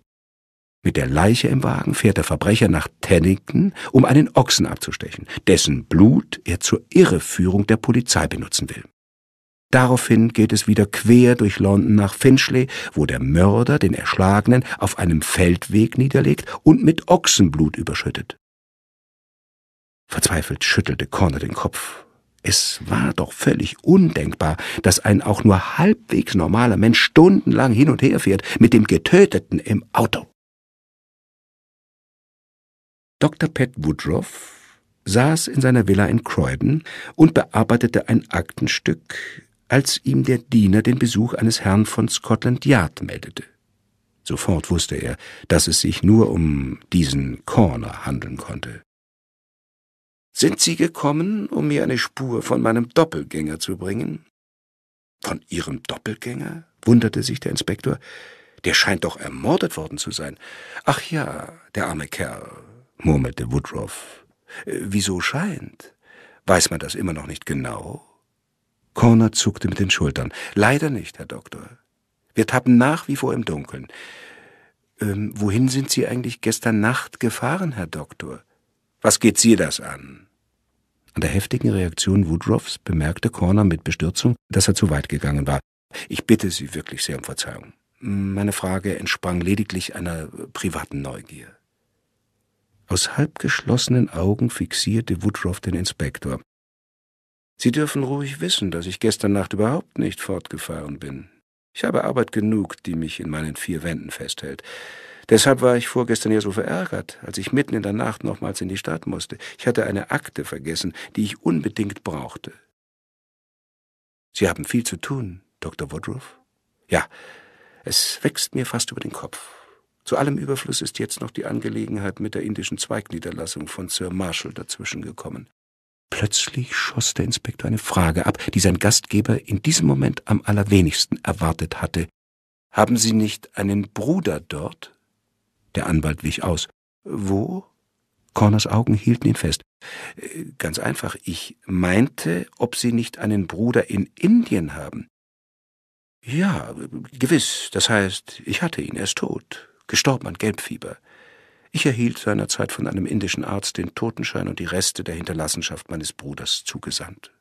Mit der Leiche im Wagen fährt der Verbrecher nach Tennington, um einen Ochsen abzustechen, dessen Blut er zur Irreführung der Polizei benutzen will. Daraufhin geht es wieder quer durch London nach Finchley, wo der Mörder den Erschlagenen auf einem Feldweg niederlegt und mit Ochsenblut überschüttet. Verzweifelt schüttelte Corner den Kopf. Es war doch völlig undenkbar, dass ein auch nur halbwegs normaler Mensch stundenlang hin und her fährt mit dem Getöteten im Auto. Dr. Pat Woodruff saß in seiner Villa in Croydon und bearbeitete ein Aktenstück, als ihm der Diener den Besuch eines Herrn von Scotland Yard meldete. Sofort wusste er, dass es sich nur um diesen Corner handeln konnte. Sind Sie gekommen, um mir eine Spur von meinem Doppelgänger zu bringen? Von Ihrem Doppelgänger? wunderte sich der Inspektor. Der scheint doch ermordet worden zu sein. Ach ja, der arme Kerl, murmelte Woodruff. Äh, wieso scheint? Weiß man das immer noch nicht genau? Corner zuckte mit den Schultern. Leider nicht, Herr Doktor. Wir tappen nach wie vor im Dunkeln. Ähm, wohin sind Sie eigentlich gestern Nacht gefahren, Herr Doktor? Was geht Sie das an? An der heftigen Reaktion Woodruffs bemerkte Corner mit Bestürzung, dass er zu weit gegangen war. Ich bitte Sie wirklich sehr um Verzeihung. Meine Frage entsprang lediglich einer äh, privaten Neugier. Aus halbgeschlossenen Augen fixierte Woodruff den Inspektor. Sie dürfen ruhig wissen, dass ich gestern Nacht überhaupt nicht fortgefahren bin. Ich habe Arbeit genug, die mich in meinen vier Wänden festhält. Deshalb war ich vorgestern ja so verärgert, als ich mitten in der Nacht nochmals in die Stadt musste. Ich hatte eine Akte vergessen, die ich unbedingt brauchte. Sie haben viel zu tun, Dr. Woodruff. Ja, es wächst mir fast über den Kopf. Zu allem Überfluss ist jetzt noch die Angelegenheit mit der indischen Zweigniederlassung von Sir Marshall dazwischen gekommen. Plötzlich schoss der Inspektor eine Frage ab, die sein Gastgeber in diesem Moment am allerwenigsten erwartet hatte. Haben Sie nicht einen Bruder dort? Der Anwalt wich aus. Wo? Corners Augen hielten ihn fest. Äh, ganz einfach, ich meinte, ob Sie nicht einen Bruder in Indien haben. Ja, gewiss, das heißt, ich hatte ihn, er ist tot, gestorben an Gelbfieber. Ich erhielt seinerzeit von einem indischen Arzt den Totenschein und die Reste der Hinterlassenschaft meines Bruders zugesandt.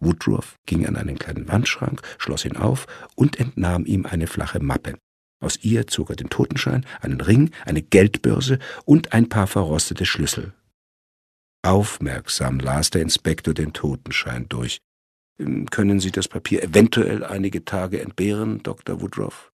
Woodruff ging an einen kleinen Wandschrank, schloss ihn auf und entnahm ihm eine flache Mappe. Aus ihr zog er den Totenschein, einen Ring, eine Geldbörse und ein paar verrostete Schlüssel. Aufmerksam las der Inspektor den Totenschein durch. Können Sie das Papier eventuell einige Tage entbehren, Dr. Woodruff?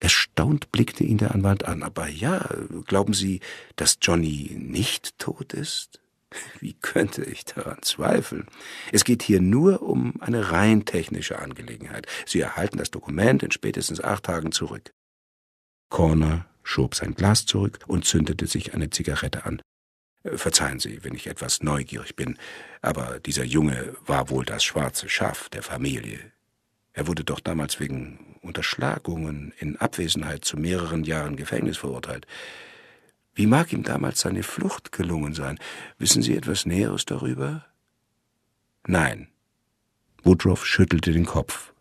Erstaunt blickte ihn der Anwalt an. Aber ja, glauben Sie, dass Johnny nicht tot ist? Wie könnte ich daran zweifeln? Es geht hier nur um eine rein technische Angelegenheit. Sie erhalten das Dokument in spätestens acht Tagen zurück. Corner schob sein Glas zurück und zündete sich eine Zigarette an. Äh, verzeihen Sie, wenn ich etwas neugierig bin, aber dieser Junge war wohl das schwarze Schaf der Familie. Er wurde doch damals wegen Unterschlagungen in Abwesenheit zu mehreren Jahren Gefängnis verurteilt. Wie mag ihm damals seine Flucht gelungen sein? Wissen Sie etwas Näheres darüber? Nein. Woodruff schüttelte den Kopf.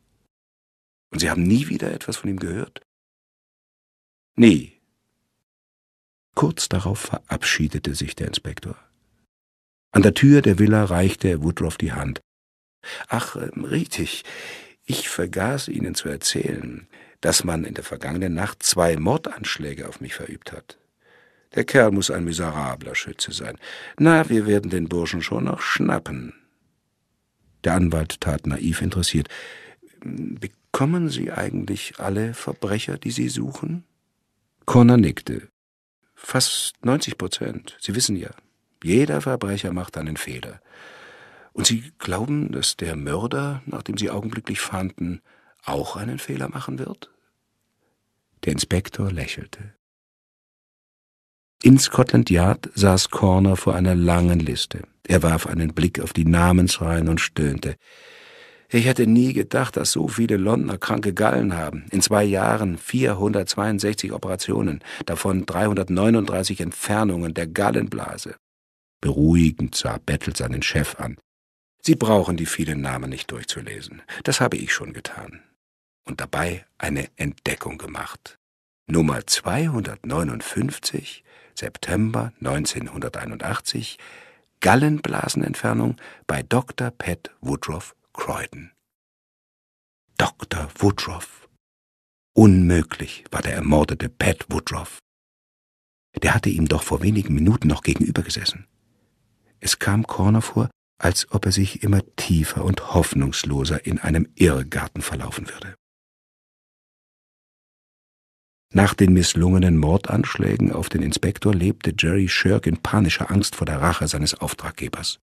Und Sie haben nie wieder etwas von ihm gehört? Nie. Kurz darauf verabschiedete sich der Inspektor. An der Tür der Villa reichte er Woodruff die Hand. Ach, ähm, richtig. Ich vergaß Ihnen zu erzählen, dass man in der vergangenen Nacht zwei Mordanschläge auf mich verübt hat. Der Kerl muss ein miserabler Schütze sein. Na, wir werden den Burschen schon noch schnappen. Der Anwalt tat naiv interessiert. Bekommen Sie eigentlich alle Verbrecher, die Sie suchen? Connor nickte. Fast 90 Prozent. Sie wissen ja, jeder Verbrecher macht einen Fehler. Und Sie glauben, dass der Mörder, nachdem Sie augenblicklich fanden, auch einen Fehler machen wird? Der Inspektor lächelte. In Scotland Yard saß Corner vor einer langen Liste. Er warf einen Blick auf die Namensreihen und stöhnte. Ich hätte nie gedacht, dass so viele Londoner kranke Gallen haben. In zwei Jahren 462 Operationen, davon 339 Entfernungen der Gallenblase. Beruhigend sah Bettel seinen Chef an. Sie brauchen die vielen Namen nicht durchzulesen. Das habe ich schon getan. Und dabei eine Entdeckung gemacht. Nummer 259, September 1981, Gallenblasenentfernung bei Dr. Pat Woodruff Croydon. Dr. Woodruff. Unmöglich war der ermordete Pat Woodruff. Der hatte ihm doch vor wenigen Minuten noch gegenübergesessen. Es kam Corner vor, als ob er sich immer tiefer und hoffnungsloser in einem Irrgarten verlaufen würde. Nach den misslungenen Mordanschlägen auf den Inspektor lebte Jerry Shirk in panischer Angst vor der Rache seines Auftraggebers.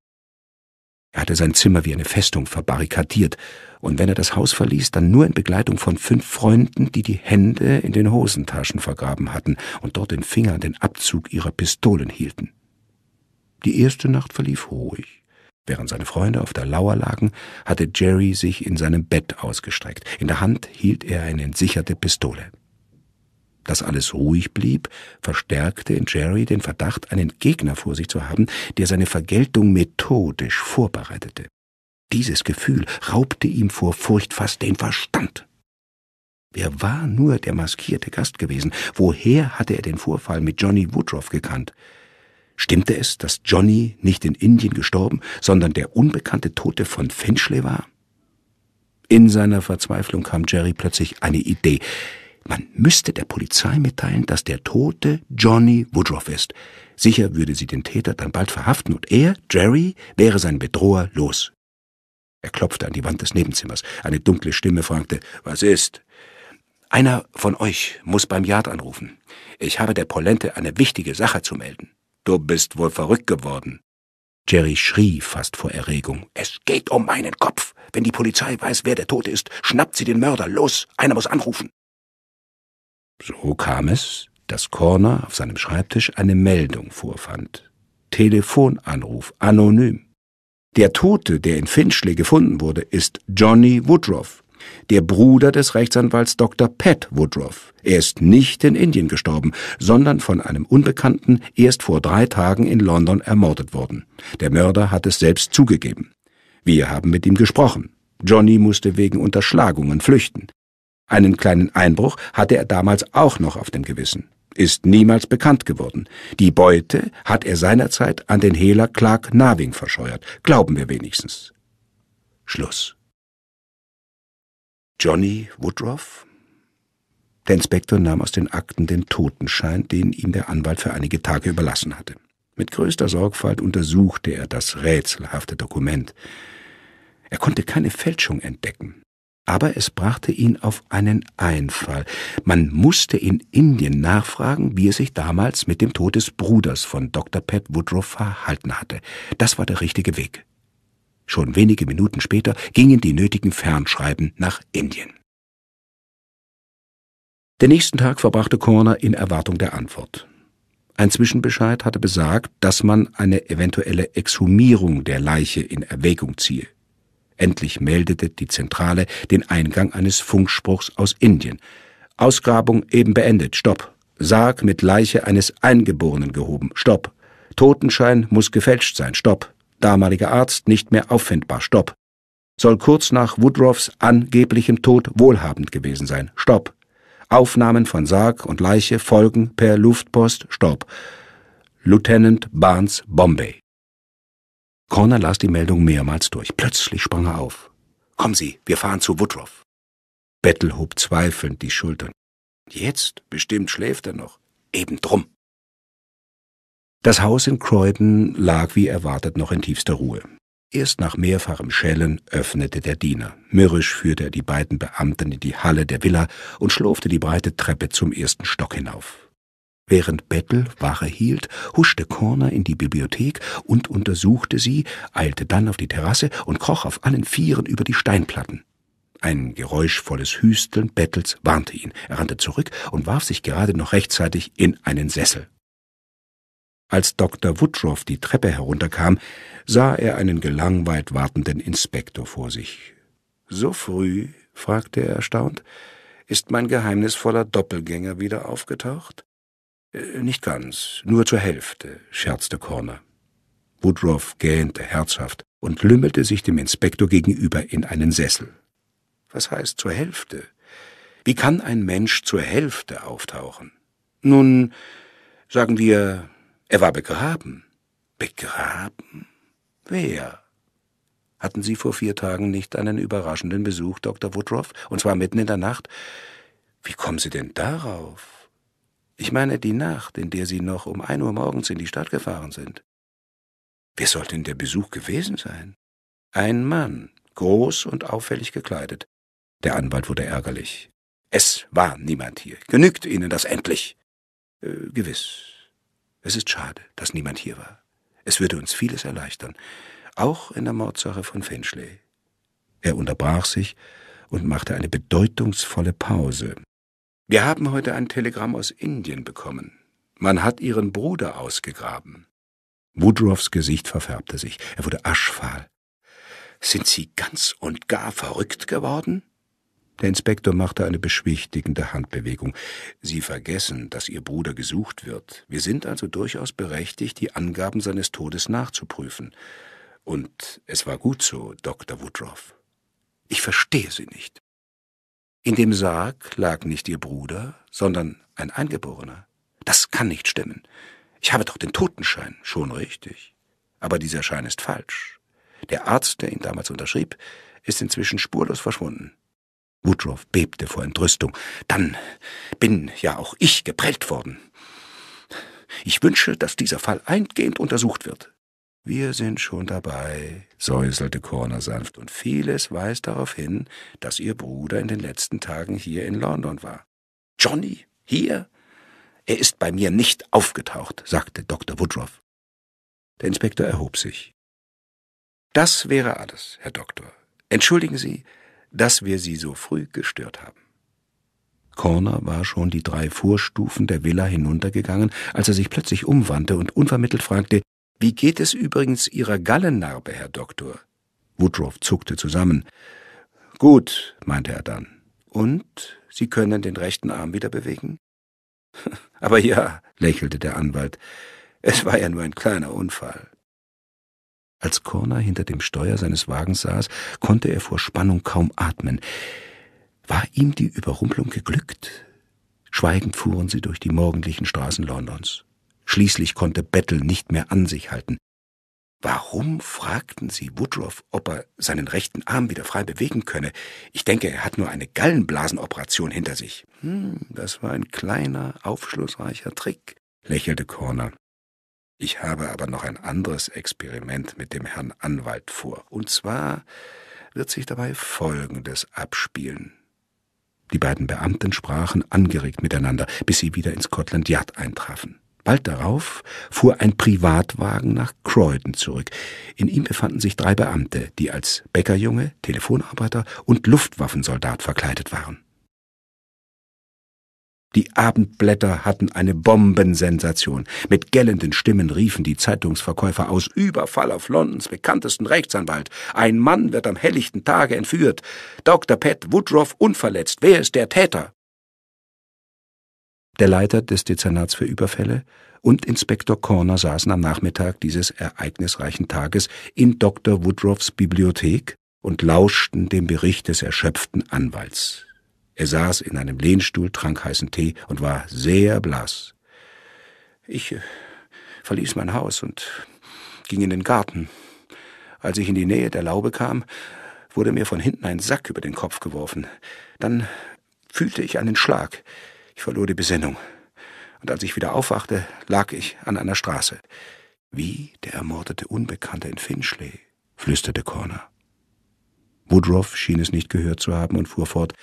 Er hatte sein Zimmer wie eine Festung verbarrikadiert, und wenn er das Haus verließ, dann nur in Begleitung von fünf Freunden, die die Hände in den Hosentaschen vergraben hatten und dort den Finger an den Abzug ihrer Pistolen hielten. Die erste Nacht verlief ruhig. Während seine Freunde auf der Lauer lagen, hatte Jerry sich in seinem Bett ausgestreckt. In der Hand hielt er eine entsicherte Pistole. Dass alles ruhig blieb, verstärkte in Jerry den Verdacht, einen Gegner vor sich zu haben, der seine Vergeltung methodisch vorbereitete. Dieses Gefühl raubte ihm vor Furcht fast den Verstand. Wer war nur der maskierte Gast gewesen? Woher hatte er den Vorfall mit Johnny Woodruff gekannt? Stimmte es, dass Johnny nicht in Indien gestorben, sondern der unbekannte Tote von Finchley war? In seiner Verzweiflung kam Jerry plötzlich eine Idee. Man müsste der Polizei mitteilen, dass der Tote Johnny Woodruff ist. Sicher würde sie den Täter dann bald verhaften und er, Jerry, wäre sein Bedroher los. Er klopfte an die Wand des Nebenzimmers. Eine dunkle Stimme fragte, was ist? Einer von euch muss beim Yard anrufen. Ich habe der Polente eine wichtige Sache zu melden. Du bist wohl verrückt geworden. Jerry schrie fast vor Erregung. Es geht um meinen Kopf. Wenn die Polizei weiß, wer der Tote ist, schnappt sie den Mörder. Los, einer muss anrufen. So kam es, dass Corner auf seinem Schreibtisch eine Meldung vorfand. Telefonanruf, anonym. Der Tote, der in Finchley gefunden wurde, ist Johnny Woodruff, der Bruder des Rechtsanwalts Dr. Pat Woodruff. Er ist nicht in Indien gestorben, sondern von einem Unbekannten erst vor drei Tagen in London ermordet worden. Der Mörder hat es selbst zugegeben. Wir haben mit ihm gesprochen. Johnny musste wegen Unterschlagungen flüchten. Einen kleinen Einbruch hatte er damals auch noch auf dem Gewissen ist niemals bekannt geworden. Die Beute hat er seinerzeit an den Hehler Clark Naving verscheuert, glauben wir wenigstens. Schluss. Johnny Woodruff? Der Inspektor nahm aus den Akten den Totenschein, den ihm der Anwalt für einige Tage überlassen hatte. Mit größter Sorgfalt untersuchte er das rätselhafte Dokument. Er konnte keine Fälschung entdecken. Aber es brachte ihn auf einen Einfall. Man musste in Indien nachfragen, wie es sich damals mit dem Tod des Bruders von Dr. Pat Woodruff verhalten hatte. Das war der richtige Weg. Schon wenige Minuten später gingen die nötigen Fernschreiben nach Indien. Den nächsten Tag verbrachte Corner in Erwartung der Antwort. Ein Zwischenbescheid hatte besagt, dass man eine eventuelle Exhumierung der Leiche in Erwägung ziehe. Endlich meldete die Zentrale den Eingang eines Funkspruchs aus Indien. Ausgrabung eben beendet. Stopp. Sarg mit Leiche eines Eingeborenen gehoben. Stopp. Totenschein muss gefälscht sein. Stopp damaliger Arzt, nicht mehr auffindbar, Stopp. Soll kurz nach Woodroffs angeblichem Tod wohlhabend gewesen sein, Stopp. Aufnahmen von Sarg und Leiche folgen per Luftpost, Stopp. Lieutenant Barnes, Bombay. Corner las die Meldung mehrmals durch. Plötzlich sprang er auf. Kommen Sie, wir fahren zu Woodruff. Bettel hob zweifelnd die Schultern. Jetzt? Bestimmt schläft er noch. Eben drum. Das Haus in Croydon lag wie erwartet noch in tiefster Ruhe. Erst nach mehrfachem Schellen öffnete der Diener. Mürrisch führte er die beiden Beamten in die Halle der Villa und schlurfte die breite Treppe zum ersten Stock hinauf. Während Bettel Wache hielt, huschte Corner in die Bibliothek und untersuchte sie, eilte dann auf die Terrasse und kroch auf allen Vieren über die Steinplatten. Ein geräuschvolles Hüsteln Bettels warnte ihn. Er rannte zurück und warf sich gerade noch rechtzeitig in einen Sessel. Als Dr. Woodruff die Treppe herunterkam, sah er einen gelangweilt wartenden Inspektor vor sich. So früh? fragte er erstaunt. Ist mein geheimnisvoller Doppelgänger wieder aufgetaucht? Äh, nicht ganz, nur zur Hälfte, scherzte Corner. Woodruff gähnte herzhaft und lümmelte sich dem Inspektor gegenüber in einen Sessel. Was heißt zur Hälfte? Wie kann ein Mensch zur Hälfte auftauchen? Nun, sagen wir, er war begraben. Begraben? Wer? Hatten Sie vor vier Tagen nicht einen überraschenden Besuch, Dr. Woodruff? Und zwar mitten in der Nacht? Wie kommen Sie denn darauf? Ich meine die Nacht, in der Sie noch um ein Uhr morgens in die Stadt gefahren sind. Wer soll denn der Besuch gewesen sein? Ein Mann, groß und auffällig gekleidet. Der Anwalt wurde ärgerlich. Es war niemand hier. Genügt Ihnen das endlich? Äh, gewiss, es ist schade, dass niemand hier war. Es würde uns vieles erleichtern, auch in der Mordsache von Finchley. Er unterbrach sich und machte eine bedeutungsvolle Pause. Wir haben heute ein Telegramm aus Indien bekommen. Man hat ihren Bruder ausgegraben. Woodroffs Gesicht verfärbte sich. Er wurde aschfahl. Sind Sie ganz und gar verrückt geworden? Der Inspektor machte eine beschwichtigende Handbewegung. Sie vergessen, dass Ihr Bruder gesucht wird. Wir sind also durchaus berechtigt, die Angaben seines Todes nachzuprüfen. Und es war gut so, Dr. Woodruff. Ich verstehe Sie nicht. In dem Sarg lag nicht Ihr Bruder, sondern ein Eingeborener. Das kann nicht stimmen. Ich habe doch den Totenschein. Schon richtig. Aber dieser Schein ist falsch. Der Arzt, der ihn damals unterschrieb, ist inzwischen spurlos verschwunden. Woodruff bebte vor Entrüstung. Dann bin ja auch ich geprellt worden. Ich wünsche, dass dieser Fall eingehend untersucht wird. Wir sind schon dabei, säuselte Corner sanft, und vieles weist darauf hin, dass Ihr Bruder in den letzten Tagen hier in London war. Johnny, hier? Er ist bei mir nicht aufgetaucht, sagte Dr. Woodruff. Der Inspektor erhob sich. Das wäre alles, Herr Doktor. Entschuldigen Sie, dass wir sie so früh gestört haben. Corner war schon die drei Vorstufen der Villa hinuntergegangen, als er sich plötzlich umwandte und unvermittelt fragte, wie geht es übrigens Ihrer Gallennarbe, Herr Doktor? Woodruff zuckte zusammen. Gut, meinte er dann. Und Sie können den rechten Arm wieder bewegen? Aber ja, lächelte der Anwalt, es war ja nur ein kleiner Unfall. Als Corner hinter dem Steuer seines Wagens saß, konnte er vor Spannung kaum atmen. War ihm die Überrumpelung geglückt? Schweigend fuhren sie durch die morgendlichen Straßen Londons. Schließlich konnte Bettel nicht mehr an sich halten. Warum fragten sie Woodruff, ob er seinen rechten Arm wieder frei bewegen könne? Ich denke, er hat nur eine Gallenblasenoperation hinter sich. Hm, das war ein kleiner, aufschlussreicher Trick, lächelte Corner. Ich habe aber noch ein anderes Experiment mit dem Herrn Anwalt vor. Und zwar wird sich dabei Folgendes abspielen. Die beiden Beamten sprachen angeregt miteinander, bis sie wieder ins Scotland Yard eintrafen. Bald darauf fuhr ein Privatwagen nach Croydon zurück. In ihm befanden sich drei Beamte, die als Bäckerjunge, Telefonarbeiter und Luftwaffensoldat verkleidet waren. Die Abendblätter hatten eine Bombensensation. Mit gellenden Stimmen riefen die Zeitungsverkäufer aus Überfall auf Londons bekanntesten Rechtsanwalt. Ein Mann wird am helllichten Tage entführt. Dr. Pat Woodruff unverletzt. Wer ist der Täter? Der Leiter des Dezernats für Überfälle und Inspektor Corner saßen am Nachmittag dieses ereignisreichen Tages in Dr. Woodruffs Bibliothek und lauschten dem Bericht des erschöpften Anwalts. Er saß in einem Lehnstuhl, trank heißen Tee und war sehr blass. Ich äh, verließ mein Haus und ging in den Garten. Als ich in die Nähe der Laube kam, wurde mir von hinten ein Sack über den Kopf geworfen. Dann fühlte ich einen Schlag. Ich verlor die Besinnung. Und als ich wieder aufwachte, lag ich an einer Straße. Wie der ermordete Unbekannte in Finchley, flüsterte Corner. Woodruff schien es nicht gehört zu haben und fuhr fort.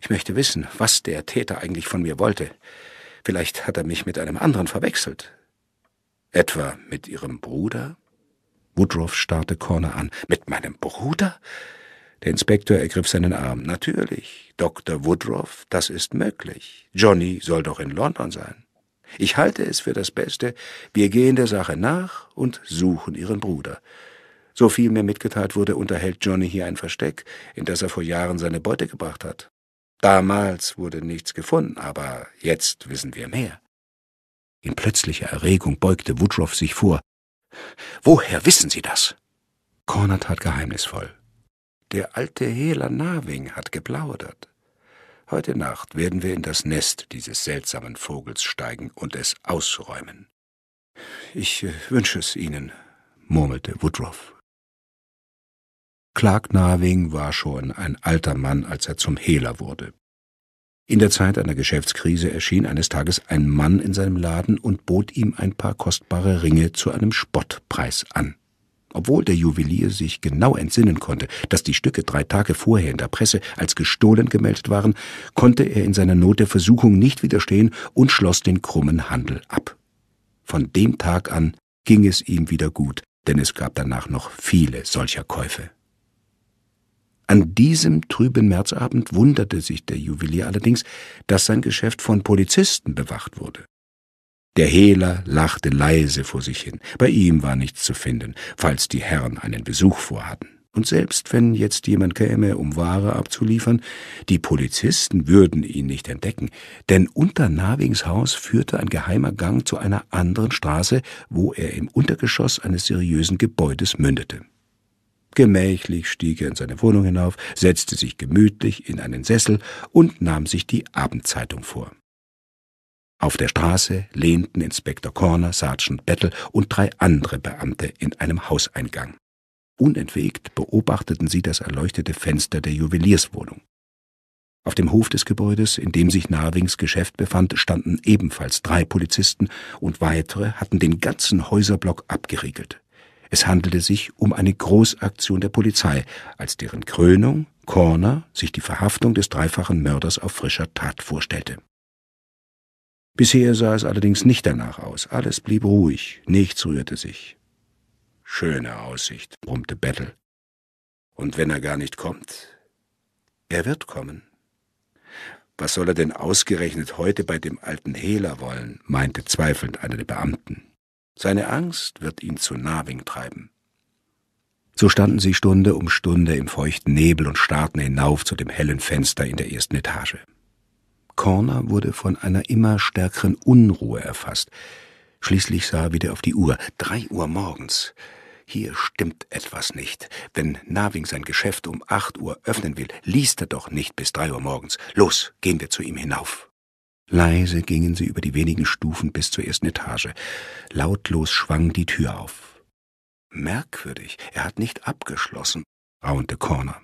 Ich möchte wissen, was der Täter eigentlich von mir wollte. Vielleicht hat er mich mit einem anderen verwechselt. Etwa mit Ihrem Bruder? Woodruff starrte Corner an. Mit meinem Bruder? Der Inspektor ergriff seinen Arm. Natürlich, Dr. Woodruff, das ist möglich. Johnny soll doch in London sein. Ich halte es für das Beste, wir gehen der Sache nach und suchen Ihren Bruder. So viel mir mitgeteilt wurde, unterhält Johnny hier ein Versteck, in das er vor Jahren seine Beute gebracht hat. Damals wurde nichts gefunden, aber jetzt wissen wir mehr. In plötzlicher Erregung beugte Woodruff sich vor. Woher wissen Sie das? Corner tat geheimnisvoll. Der alte Hehler Narwing hat geplaudert. Heute Nacht werden wir in das Nest dieses seltsamen Vogels steigen und es ausräumen. Ich äh, wünsche es Ihnen, murmelte Woodruff. Clark Narving war schon ein alter Mann, als er zum Hehler wurde. In der Zeit einer Geschäftskrise erschien eines Tages ein Mann in seinem Laden und bot ihm ein paar kostbare Ringe zu einem Spottpreis an. Obwohl der Juwelier sich genau entsinnen konnte, dass die Stücke drei Tage vorher in der Presse als gestohlen gemeldet waren, konnte er in seiner Not der Versuchung nicht widerstehen und schloss den krummen Handel ab. Von dem Tag an ging es ihm wieder gut, denn es gab danach noch viele solcher Käufe. An diesem trüben Märzabend wunderte sich der Juwelier allerdings, dass sein Geschäft von Polizisten bewacht wurde. Der Hehler lachte leise vor sich hin. Bei ihm war nichts zu finden, falls die Herren einen Besuch vorhatten. Und selbst wenn jetzt jemand käme, um Ware abzuliefern, die Polizisten würden ihn nicht entdecken, denn unter Navings Haus führte ein geheimer Gang zu einer anderen Straße, wo er im Untergeschoss eines seriösen Gebäudes mündete. Gemächlich stieg er in seine Wohnung hinauf, setzte sich gemütlich in einen Sessel und nahm sich die Abendzeitung vor. Auf der Straße lehnten Inspektor Corner, Sergeant Bettel und drei andere Beamte in einem Hauseingang. Unentwegt beobachteten sie das erleuchtete Fenster der Juwelierswohnung. Auf dem Hof des Gebäudes, in dem sich Narwings Geschäft befand, standen ebenfalls drei Polizisten und weitere hatten den ganzen Häuserblock abgeriegelt. Es handelte sich um eine Großaktion der Polizei, als deren Krönung Corner sich die Verhaftung des dreifachen Mörders auf frischer Tat vorstellte. Bisher sah es allerdings nicht danach aus. Alles blieb ruhig, nichts rührte sich. Schöne Aussicht, brummte Battle. Und wenn er gar nicht kommt? Er wird kommen. Was soll er denn ausgerechnet heute bei dem alten Hehler wollen? meinte zweifelnd einer der Beamten. Seine Angst wird ihn zu Narving treiben. So standen sie Stunde um Stunde im feuchten Nebel und starrten hinauf zu dem hellen Fenster in der ersten Etage. Corner wurde von einer immer stärkeren Unruhe erfasst. Schließlich sah er wieder auf die Uhr. Drei Uhr morgens. Hier stimmt etwas nicht. Wenn Naving sein Geschäft um acht Uhr öffnen will, liest er doch nicht bis drei Uhr morgens. Los, gehen wir zu ihm hinauf. Leise gingen sie über die wenigen Stufen bis zur ersten Etage. Lautlos schwang die Tür auf. Merkwürdig, er hat nicht abgeschlossen, raunte Corner.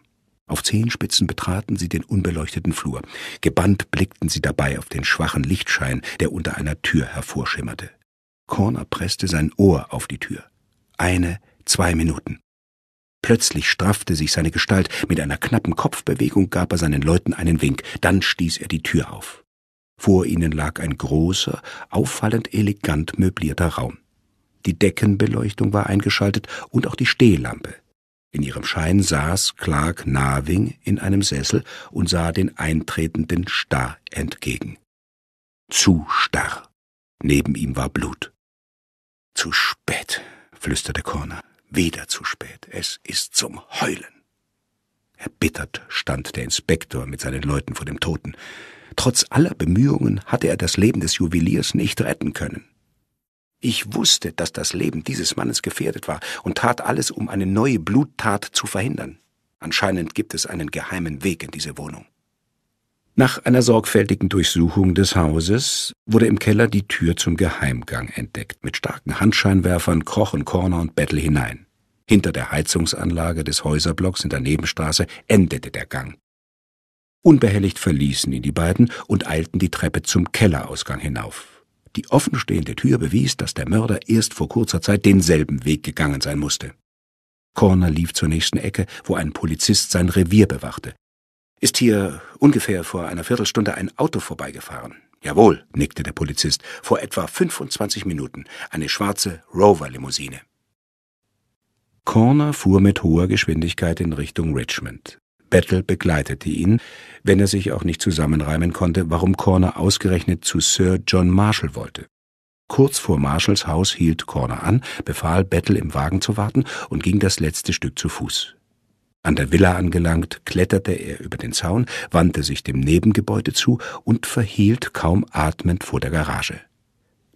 Auf Zehenspitzen betraten sie den unbeleuchteten Flur. Gebannt blickten sie dabei auf den schwachen Lichtschein, der unter einer Tür hervorschimmerte. Corner presste sein Ohr auf die Tür. Eine, zwei Minuten. Plötzlich straffte sich seine Gestalt. Mit einer knappen Kopfbewegung gab er seinen Leuten einen Wink. Dann stieß er die Tür auf. Vor ihnen lag ein großer, auffallend elegant möblierter Raum. Die Deckenbeleuchtung war eingeschaltet und auch die Stehlampe. In ihrem Schein saß Clark Narving in einem Sessel und sah den Eintretenden starr entgegen. Zu starr. Neben ihm war Blut. Zu spät, flüsterte Corner. Wieder zu spät. Es ist zum Heulen. Erbittert stand der Inspektor mit seinen Leuten vor dem Toten. Trotz aller Bemühungen hatte er das Leben des Juweliers nicht retten können. Ich wusste, dass das Leben dieses Mannes gefährdet war und tat alles, um eine neue Bluttat zu verhindern. Anscheinend gibt es einen geheimen Weg in diese Wohnung. Nach einer sorgfältigen Durchsuchung des Hauses wurde im Keller die Tür zum Geheimgang entdeckt. Mit starken Handscheinwerfern krochen Corner und Bettel hinein. Hinter der Heizungsanlage des Häuserblocks in der Nebenstraße endete der Gang. Unbehelligt verließen ihn die beiden und eilten die Treppe zum Kellerausgang hinauf. Die offenstehende Tür bewies, dass der Mörder erst vor kurzer Zeit denselben Weg gegangen sein musste. Corner lief zur nächsten Ecke, wo ein Polizist sein Revier bewachte. Ist hier ungefähr vor einer Viertelstunde ein Auto vorbeigefahren? Jawohl, nickte der Polizist, vor etwa 25 Minuten, eine schwarze Rover-Limousine. Corner fuhr mit hoher Geschwindigkeit in Richtung Richmond. Battle begleitete ihn, wenn er sich auch nicht zusammenreimen konnte, warum Corner ausgerechnet zu Sir John Marshall wollte. Kurz vor Marshalls Haus hielt Corner an, befahl Battle im Wagen zu warten und ging das letzte Stück zu Fuß. An der Villa angelangt, kletterte er über den Zaun, wandte sich dem Nebengebäude zu und verhielt kaum atmend vor der Garage.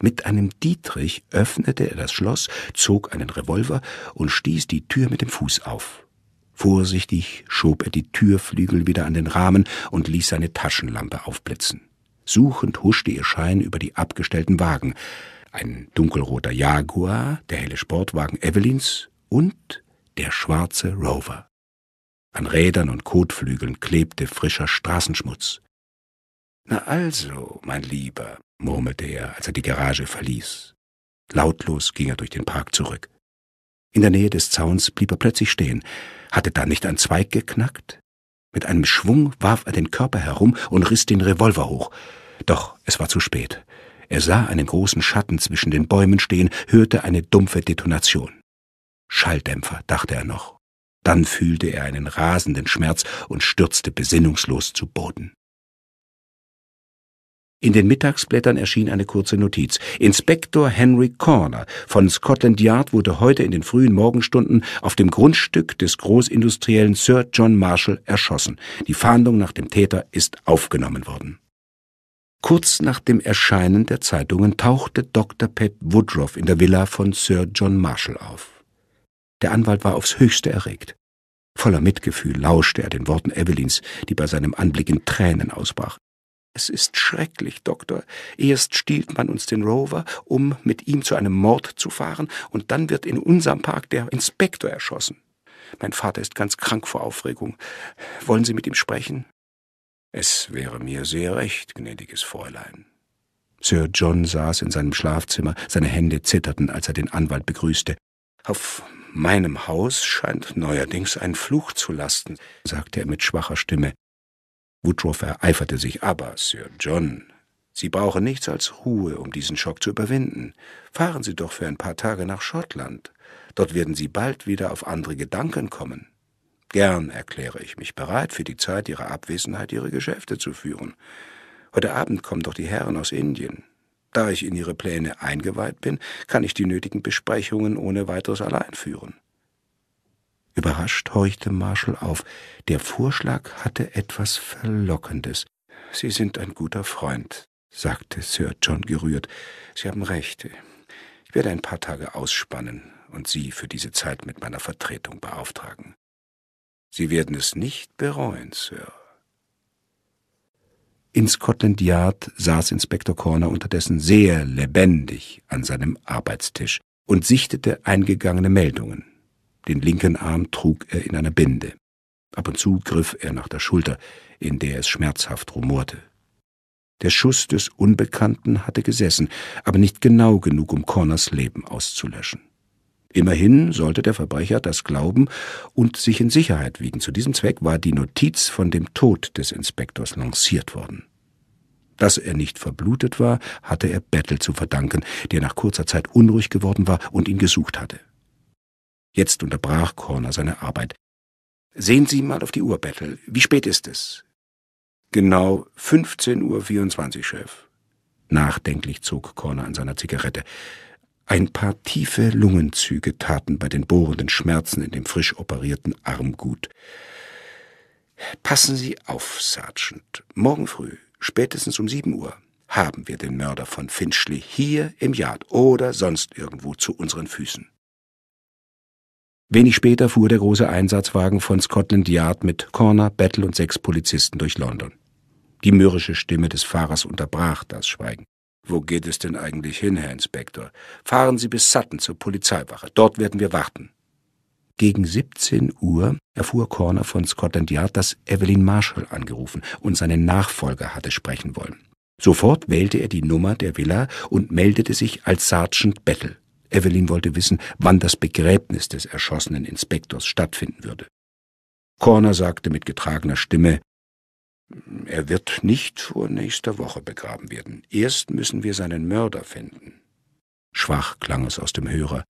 Mit einem Dietrich öffnete er das Schloss, zog einen Revolver und stieß die Tür mit dem Fuß auf. Vorsichtig schob er die Türflügel wieder an den Rahmen und ließ seine Taschenlampe aufblitzen. Suchend huschte ihr Schein über die abgestellten Wagen. Ein dunkelroter Jaguar, der helle Sportwagen Evelyns und der schwarze Rover. An Rädern und Kotflügeln klebte frischer Straßenschmutz. Na also, mein Lieber, murmelte er, als er die Garage verließ. Lautlos ging er durch den Park zurück. In der Nähe des Zauns blieb er plötzlich stehen. Hatte da nicht ein Zweig geknackt? Mit einem Schwung warf er den Körper herum und riss den Revolver hoch. Doch es war zu spät. Er sah einen großen Schatten zwischen den Bäumen stehen, hörte eine dumpfe Detonation. Schalldämpfer, dachte er noch. Dann fühlte er einen rasenden Schmerz und stürzte besinnungslos zu Boden. In den Mittagsblättern erschien eine kurze Notiz. Inspektor Henry Corner von Scotland Yard wurde heute in den frühen Morgenstunden auf dem Grundstück des Großindustriellen Sir John Marshall erschossen. Die Fahndung nach dem Täter ist aufgenommen worden. Kurz nach dem Erscheinen der Zeitungen tauchte Dr. Pep Woodruff in der Villa von Sir John Marshall auf. Der Anwalt war aufs höchste erregt. Voller Mitgefühl lauschte er den Worten Evelyns, die bei seinem Anblick in Tränen ausbrach. Es ist schrecklich, Doktor. Erst stiehlt man uns den Rover, um mit ihm zu einem Mord zu fahren, und dann wird in unserem Park der Inspektor erschossen. Mein Vater ist ganz krank vor Aufregung. Wollen Sie mit ihm sprechen? Es wäre mir sehr recht, gnädiges Fräulein. Sir John saß in seinem Schlafzimmer, seine Hände zitterten, als er den Anwalt begrüßte. Auf meinem Haus scheint neuerdings ein Fluch zu lasten, sagte er mit schwacher Stimme. Woodrow ereiferte sich, aber, Sir John, Sie brauchen nichts als Ruhe, um diesen Schock zu überwinden. Fahren Sie doch für ein paar Tage nach Schottland. Dort werden Sie bald wieder auf andere Gedanken kommen. Gern erkläre ich mich bereit, für die Zeit Ihrer Abwesenheit Ihre Geschäfte zu führen. Heute Abend kommen doch die Herren aus Indien. Da ich in Ihre Pläne eingeweiht bin, kann ich die nötigen Besprechungen ohne weiteres allein führen. Überrascht horchte Marshall auf. Der Vorschlag hatte etwas Verlockendes. Sie sind ein guter Freund, sagte Sir John gerührt. Sie haben recht. Ich werde ein paar Tage ausspannen und Sie für diese Zeit mit meiner Vertretung beauftragen. Sie werden es nicht bereuen, Sir. In Scotland Yard saß Inspektor Corner unterdessen sehr lebendig an seinem Arbeitstisch und sichtete eingegangene Meldungen. Den linken Arm trug er in einer Binde. Ab und zu griff er nach der Schulter, in der es schmerzhaft rumorte. Der Schuss des Unbekannten hatte gesessen, aber nicht genau genug, um Corners Leben auszulöschen. Immerhin sollte der Verbrecher das glauben und sich in Sicherheit wiegen. Zu diesem Zweck war die Notiz von dem Tod des Inspektors lanciert worden. Dass er nicht verblutet war, hatte er Bettel zu verdanken, der nach kurzer Zeit unruhig geworden war und ihn gesucht hatte. Jetzt unterbrach Corner seine Arbeit. Sehen Sie mal auf die Uhr, Bettel. Wie spät ist es? Genau 15.24 Uhr, Chef. Nachdenklich zog Corner an seiner Zigarette. Ein paar tiefe Lungenzüge taten bei den bohrenden Schmerzen in dem frisch operierten Arm gut. Passen Sie auf, Sergeant. Morgen früh, spätestens um sieben Uhr, haben wir den Mörder von Finchley hier im Yard oder sonst irgendwo zu unseren Füßen. Wenig später fuhr der große Einsatzwagen von Scotland Yard mit Corner, Battle und sechs Polizisten durch London. Die mürrische Stimme des Fahrers unterbrach das Schweigen. Wo geht es denn eigentlich hin, Herr Inspektor? Fahren Sie bis Sutton zur Polizeiwache. Dort werden wir warten. Gegen 17 Uhr erfuhr Corner von Scotland Yard, dass Evelyn Marshall angerufen und seinen Nachfolger hatte sprechen wollen. Sofort wählte er die Nummer der Villa und meldete sich als Sergeant Battle. Evelyn wollte wissen, wann das Begräbnis des erschossenen Inspektors stattfinden würde. Corner sagte mit getragener Stimme, er wird nicht vor nächster Woche begraben werden. Erst müssen wir seinen Mörder finden. Schwach klang es aus dem Hörer.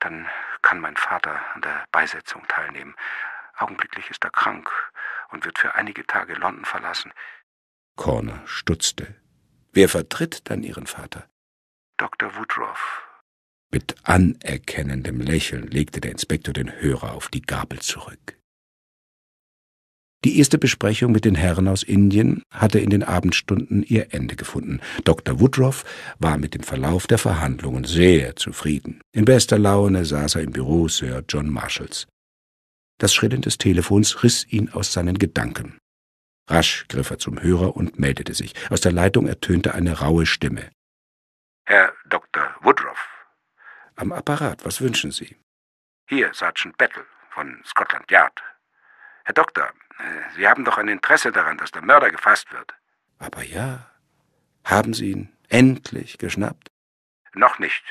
Dann kann mein Vater an der Beisetzung teilnehmen. Augenblicklich ist er krank und wird für einige Tage London verlassen. Corner stutzte. Wer vertritt dann Ihren Vater? Dr. Woodruff, mit anerkennendem Lächeln legte der Inspektor den Hörer auf die Gabel zurück. Die erste Besprechung mit den Herren aus Indien hatte in den Abendstunden ihr Ende gefunden. Dr. Woodruff war mit dem Verlauf der Verhandlungen sehr zufrieden. In bester Laune saß er im Büro Sir John Marshalls. Das Schrillen des Telefons riss ihn aus seinen Gedanken. Rasch griff er zum Hörer und meldete sich. Aus der Leitung ertönte eine raue Stimme. Herr Dr. Woodruff, am Apparat, was wünschen Sie? Hier, Sergeant Battle von Scotland Yard. Herr Doktor, äh, Sie haben doch ein Interesse daran, dass der Mörder gefasst wird. Aber ja. Haben Sie ihn endlich geschnappt? Noch nicht.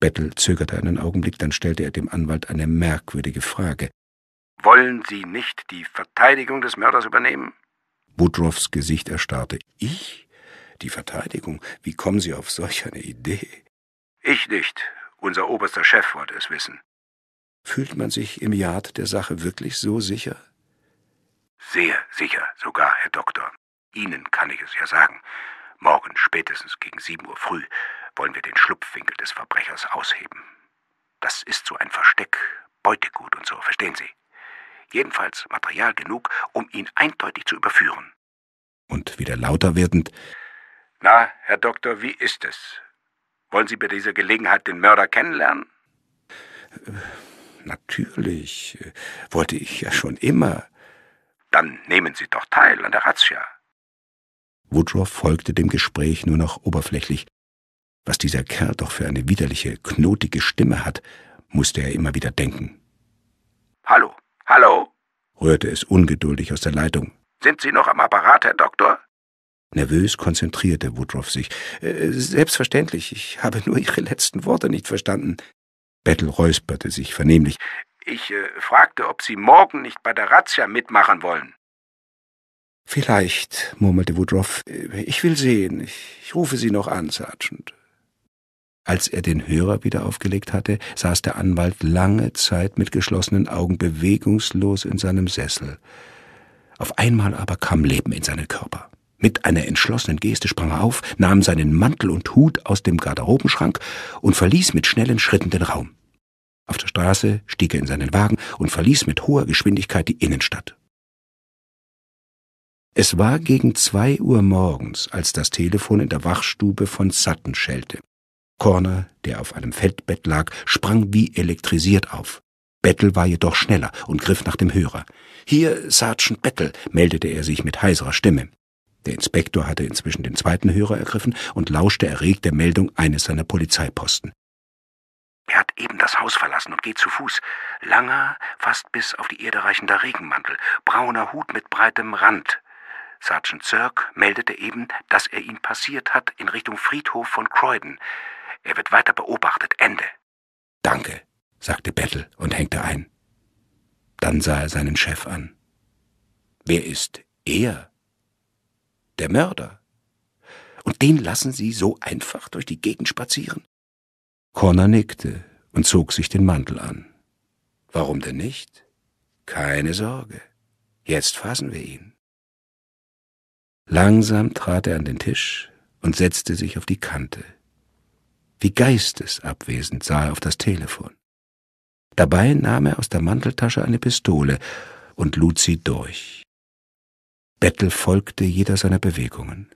Bettel zögerte einen Augenblick, dann stellte er dem Anwalt eine merkwürdige Frage. Wollen Sie nicht die Verteidigung des Mörders übernehmen? Woodroffs Gesicht erstarrte. Ich? Die Verteidigung? Wie kommen Sie auf solch eine Idee? Ich nicht. Unser oberster Chef wollte es wissen. Fühlt man sich im Yard der Sache wirklich so sicher? Sehr sicher, sogar, Herr Doktor. Ihnen kann ich es ja sagen. Morgen spätestens gegen sieben Uhr früh wollen wir den Schlupfwinkel des Verbrechers ausheben. Das ist so ein Versteck, Beutegut und so, verstehen Sie? Jedenfalls Material genug, um ihn eindeutig zu überführen. Und wieder lauter werdend. Na, Herr Doktor, wie ist es? Wollen Sie bei dieser Gelegenheit den Mörder kennenlernen? Natürlich. Wollte ich ja schon immer. Dann nehmen Sie doch teil an der Razzia. Woodrow folgte dem Gespräch nur noch oberflächlich. Was dieser Kerl doch für eine widerliche, knotige Stimme hat, musste er immer wieder denken. Hallo, hallo, rührte es ungeduldig aus der Leitung. Sind Sie noch am Apparat, Herr Doktor? Nervös konzentrierte Woodruff sich. Äh, selbstverständlich, ich habe nur Ihre letzten Worte nicht verstanden. Battle räusperte sich vernehmlich. Ich äh, fragte, ob Sie morgen nicht bei der Razzia mitmachen wollen. Vielleicht, murmelte Woodruff. Äh, ich will sehen. Ich, ich rufe Sie noch an, Sergeant. Als er den Hörer wieder aufgelegt hatte, saß der Anwalt lange Zeit mit geschlossenen Augen bewegungslos in seinem Sessel. Auf einmal aber kam Leben in seinen Körper. Mit einer entschlossenen Geste sprang er auf, nahm seinen Mantel und Hut aus dem Garderobenschrank und verließ mit schnellen Schritten den Raum. Auf der Straße stieg er in seinen Wagen und verließ mit hoher Geschwindigkeit die Innenstadt. Es war gegen zwei Uhr morgens, als das Telefon in der Wachstube von Sutton schellte. Corner, der auf einem Feldbett lag, sprang wie elektrisiert auf. Bettel war jedoch schneller und griff nach dem Hörer. Hier, Sergeant Bettel, meldete er sich mit heiserer Stimme. Der Inspektor hatte inzwischen den zweiten Hörer ergriffen und lauschte erregt der Meldung eines seiner Polizeiposten. Er hat eben das Haus verlassen und geht zu Fuß. Langer, fast bis auf die Erde reichender Regenmantel, brauner Hut mit breitem Rand. Sergeant Zirk meldete eben, dass er ihn passiert hat in Richtung Friedhof von Croydon. Er wird weiter beobachtet. Ende. Danke, sagte Bettel und hängte ein. Dann sah er seinen Chef an. Wer ist er? der Mörder. Und den lassen Sie so einfach durch die Gegend spazieren? Connor nickte und zog sich den Mantel an. Warum denn nicht? Keine Sorge. Jetzt fassen wir ihn. Langsam trat er an den Tisch und setzte sich auf die Kante. Wie geistesabwesend sah er auf das Telefon. Dabei nahm er aus der Manteltasche eine Pistole und lud sie durch. Bettel folgte jeder seiner Bewegungen.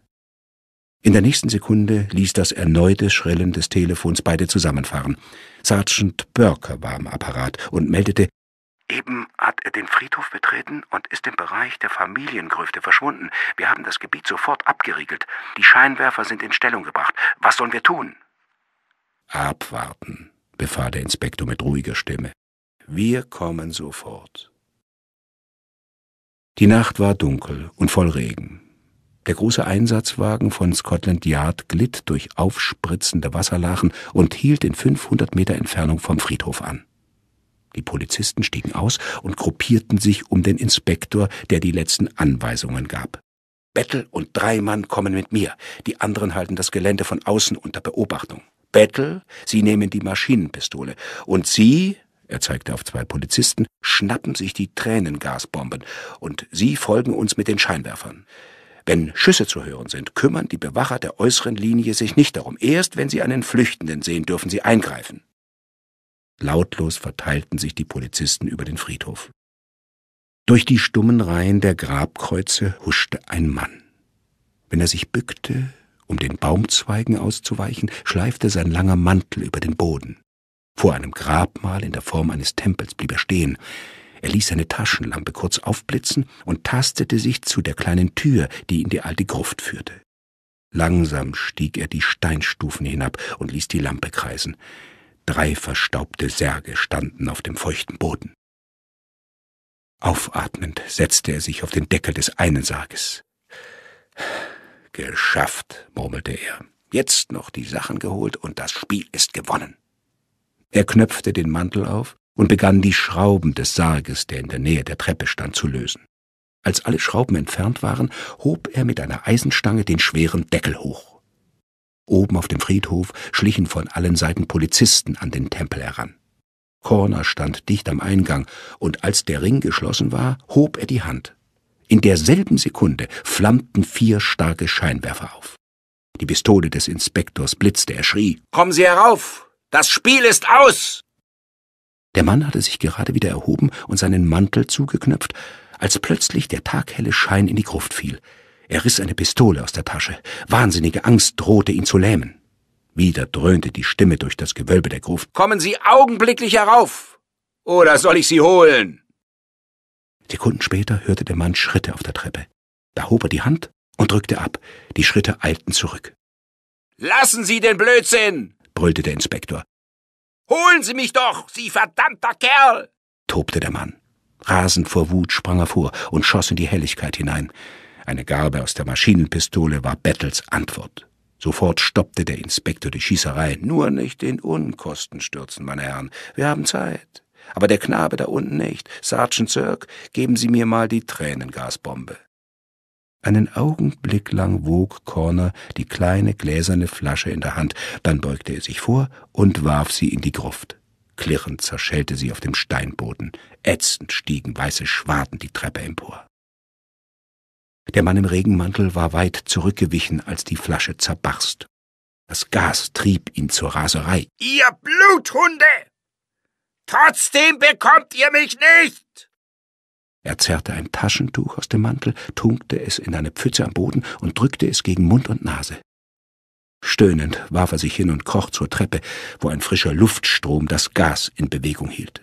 In der nächsten Sekunde ließ das erneute Schrillen des Telefons beide zusammenfahren. Sergeant Burker war am Apparat und meldete, Eben hat er den Friedhof betreten und ist im Bereich der Familiengrüfte verschwunden. Wir haben das Gebiet sofort abgeriegelt. Die Scheinwerfer sind in Stellung gebracht. Was sollen wir tun? Abwarten, befahl der Inspektor mit ruhiger Stimme. Wir kommen sofort. Die Nacht war dunkel und voll Regen. Der große Einsatzwagen von Scotland Yard glitt durch aufspritzende Wasserlachen und hielt in 500 Meter Entfernung vom Friedhof an. Die Polizisten stiegen aus und gruppierten sich um den Inspektor, der die letzten Anweisungen gab. Bettel und drei Mann kommen mit mir, die anderen halten das Gelände von außen unter Beobachtung. Bettel, Sie nehmen die Maschinenpistole und Sie er zeigte auf zwei Polizisten, schnappen sich die Tränengasbomben und sie folgen uns mit den Scheinwerfern. Wenn Schüsse zu hören sind, kümmern die Bewacher der äußeren Linie sich nicht darum. Erst wenn sie einen Flüchtenden sehen, dürfen sie eingreifen. Lautlos verteilten sich die Polizisten über den Friedhof. Durch die stummen Reihen der Grabkreuze huschte ein Mann. Wenn er sich bückte, um den Baumzweigen auszuweichen, schleifte sein langer Mantel über den Boden. Vor einem Grabmal in der Form eines Tempels blieb er stehen. Er ließ seine Taschenlampe kurz aufblitzen und tastete sich zu der kleinen Tür, die in die alte Gruft führte. Langsam stieg er die Steinstufen hinab und ließ die Lampe kreisen. Drei verstaubte Särge standen auf dem feuchten Boden. Aufatmend setzte er sich auf den Deckel des einen Sarges. Geschafft, murmelte er. Jetzt noch die Sachen geholt und das Spiel ist gewonnen. Er knöpfte den Mantel auf und begann die Schrauben des Sarges, der in der Nähe der Treppe stand, zu lösen. Als alle Schrauben entfernt waren, hob er mit einer Eisenstange den schweren Deckel hoch. Oben auf dem Friedhof schlichen von allen Seiten Polizisten an den Tempel heran. Corner stand dicht am Eingang, und als der Ring geschlossen war, hob er die Hand. In derselben Sekunde flammten vier starke Scheinwerfer auf. Die Pistole des Inspektors blitzte, er schrie Kommen Sie herauf, das Spiel ist aus! Der Mann hatte sich gerade wieder erhoben und seinen Mantel zugeknöpft, als plötzlich der taghelle Schein in die Gruft fiel. Er riss eine Pistole aus der Tasche. Wahnsinnige Angst drohte ihn zu lähmen. Wieder dröhnte die Stimme durch das Gewölbe der Gruft. Kommen Sie augenblicklich herauf! Oder soll ich Sie holen? Sekunden später hörte der Mann Schritte auf der Treppe. Da hob er die Hand und drückte ab. Die Schritte eilten zurück. Lassen Sie den Blödsinn! brüllte der Inspektor. Holen Sie mich doch, Sie verdammter Kerl! tobte der Mann. Rasend vor Wut sprang er vor und schoss in die Helligkeit hinein. Eine Garbe aus der Maschinenpistole war Bettels Antwort. Sofort stoppte der Inspektor die Schießerei. Nur nicht in Unkosten stürzen, meine Herren. Wir haben Zeit. Aber der Knabe da unten nicht. Sergeant Zirk, geben Sie mir mal die Tränengasbombe. Einen Augenblick lang wog Corner die kleine gläserne Flasche in der Hand, dann beugte er sich vor und warf sie in die Gruft. Klirrend zerschellte sie auf dem Steinboden, ätzend stiegen weiße Schwaden die Treppe empor. Der Mann im Regenmantel war weit zurückgewichen, als die Flasche zerbarst. Das Gas trieb ihn zur Raserei. Ihr Bluthunde! Trotzdem bekommt ihr mich nicht! Er zerrte ein Taschentuch aus dem Mantel, tunkte es in eine Pfütze am Boden und drückte es gegen Mund und Nase. Stöhnend warf er sich hin und kroch zur Treppe, wo ein frischer Luftstrom das Gas in Bewegung hielt.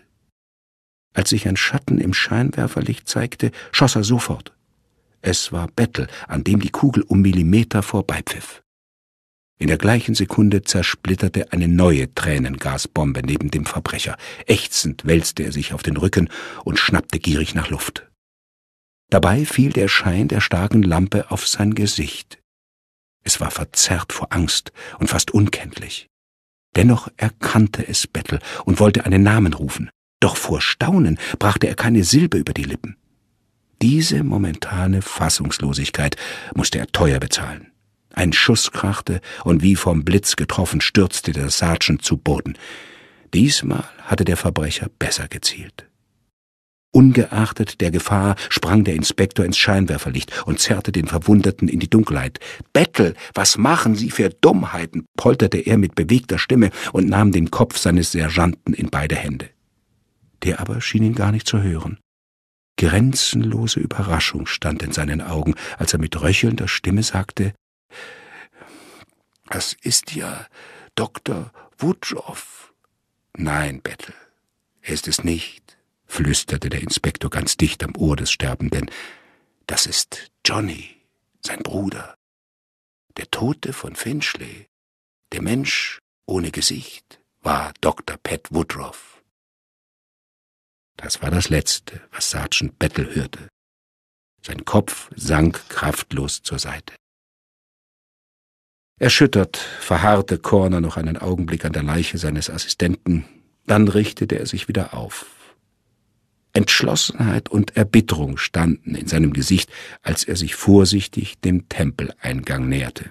Als sich ein Schatten im Scheinwerferlicht zeigte, schoss er sofort. Es war Bettel, an dem die Kugel um Millimeter vorbeipfiff. In der gleichen Sekunde zersplitterte eine neue Tränengasbombe neben dem Verbrecher. Ächzend wälzte er sich auf den Rücken und schnappte gierig nach Luft. Dabei fiel der Schein der starken Lampe auf sein Gesicht. Es war verzerrt vor Angst und fast unkenntlich. Dennoch erkannte es Bettel und wollte einen Namen rufen. Doch vor Staunen brachte er keine Silbe über die Lippen. Diese momentane Fassungslosigkeit musste er teuer bezahlen. Ein Schuss krachte und wie vom Blitz getroffen stürzte der Sergeant zu Boden. Diesmal hatte der Verbrecher besser gezielt. Ungeachtet der Gefahr sprang der Inspektor ins Scheinwerferlicht und zerrte den Verwundeten in die Dunkelheit. Bettel, was machen Sie für Dummheiten? polterte er mit bewegter Stimme und nahm den Kopf seines Sergeanten in beide Hände. Der aber schien ihn gar nicht zu hören. Grenzenlose Überraschung stand in seinen Augen, als er mit röchelnder Stimme sagte das ist ja Dr. Wutschow. Nein, Bettel, er ist es nicht, flüsterte der Inspektor ganz dicht am Ohr des Sterbenden. Das ist Johnny, sein Bruder. Der Tote von Finchley, der Mensch ohne Gesicht, war Dr. Pat Woodruff. Das war das Letzte, was Sergeant Bettel hörte. Sein Kopf sank kraftlos zur Seite. Erschüttert verharrte Corner noch einen Augenblick an der Leiche seines Assistenten, dann richtete er sich wieder auf. Entschlossenheit und Erbitterung standen in seinem Gesicht, als er sich vorsichtig dem Tempeleingang näherte.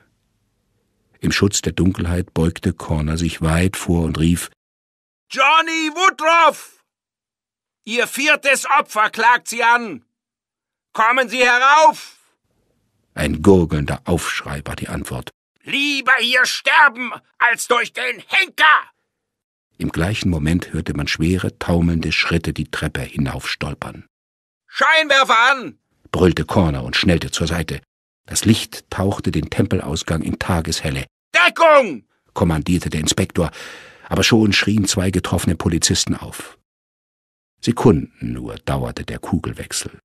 Im Schutz der Dunkelheit beugte Corner sich weit vor und rief Johnny Woodruff. Ihr viertes Opfer klagt Sie an. Kommen Sie herauf. Ein gurgelnder Aufschrei war die Antwort. Lieber hier sterben, als durch den Henker! Im gleichen Moment hörte man schwere, taumelnde Schritte die Treppe hinaufstolpern. Scheinwerfer an! brüllte Corner und schnellte zur Seite. Das Licht tauchte den Tempelausgang in Tageshelle. Deckung! kommandierte der Inspektor, aber schon schrien zwei getroffene Polizisten auf. Sekunden nur dauerte der Kugelwechsel.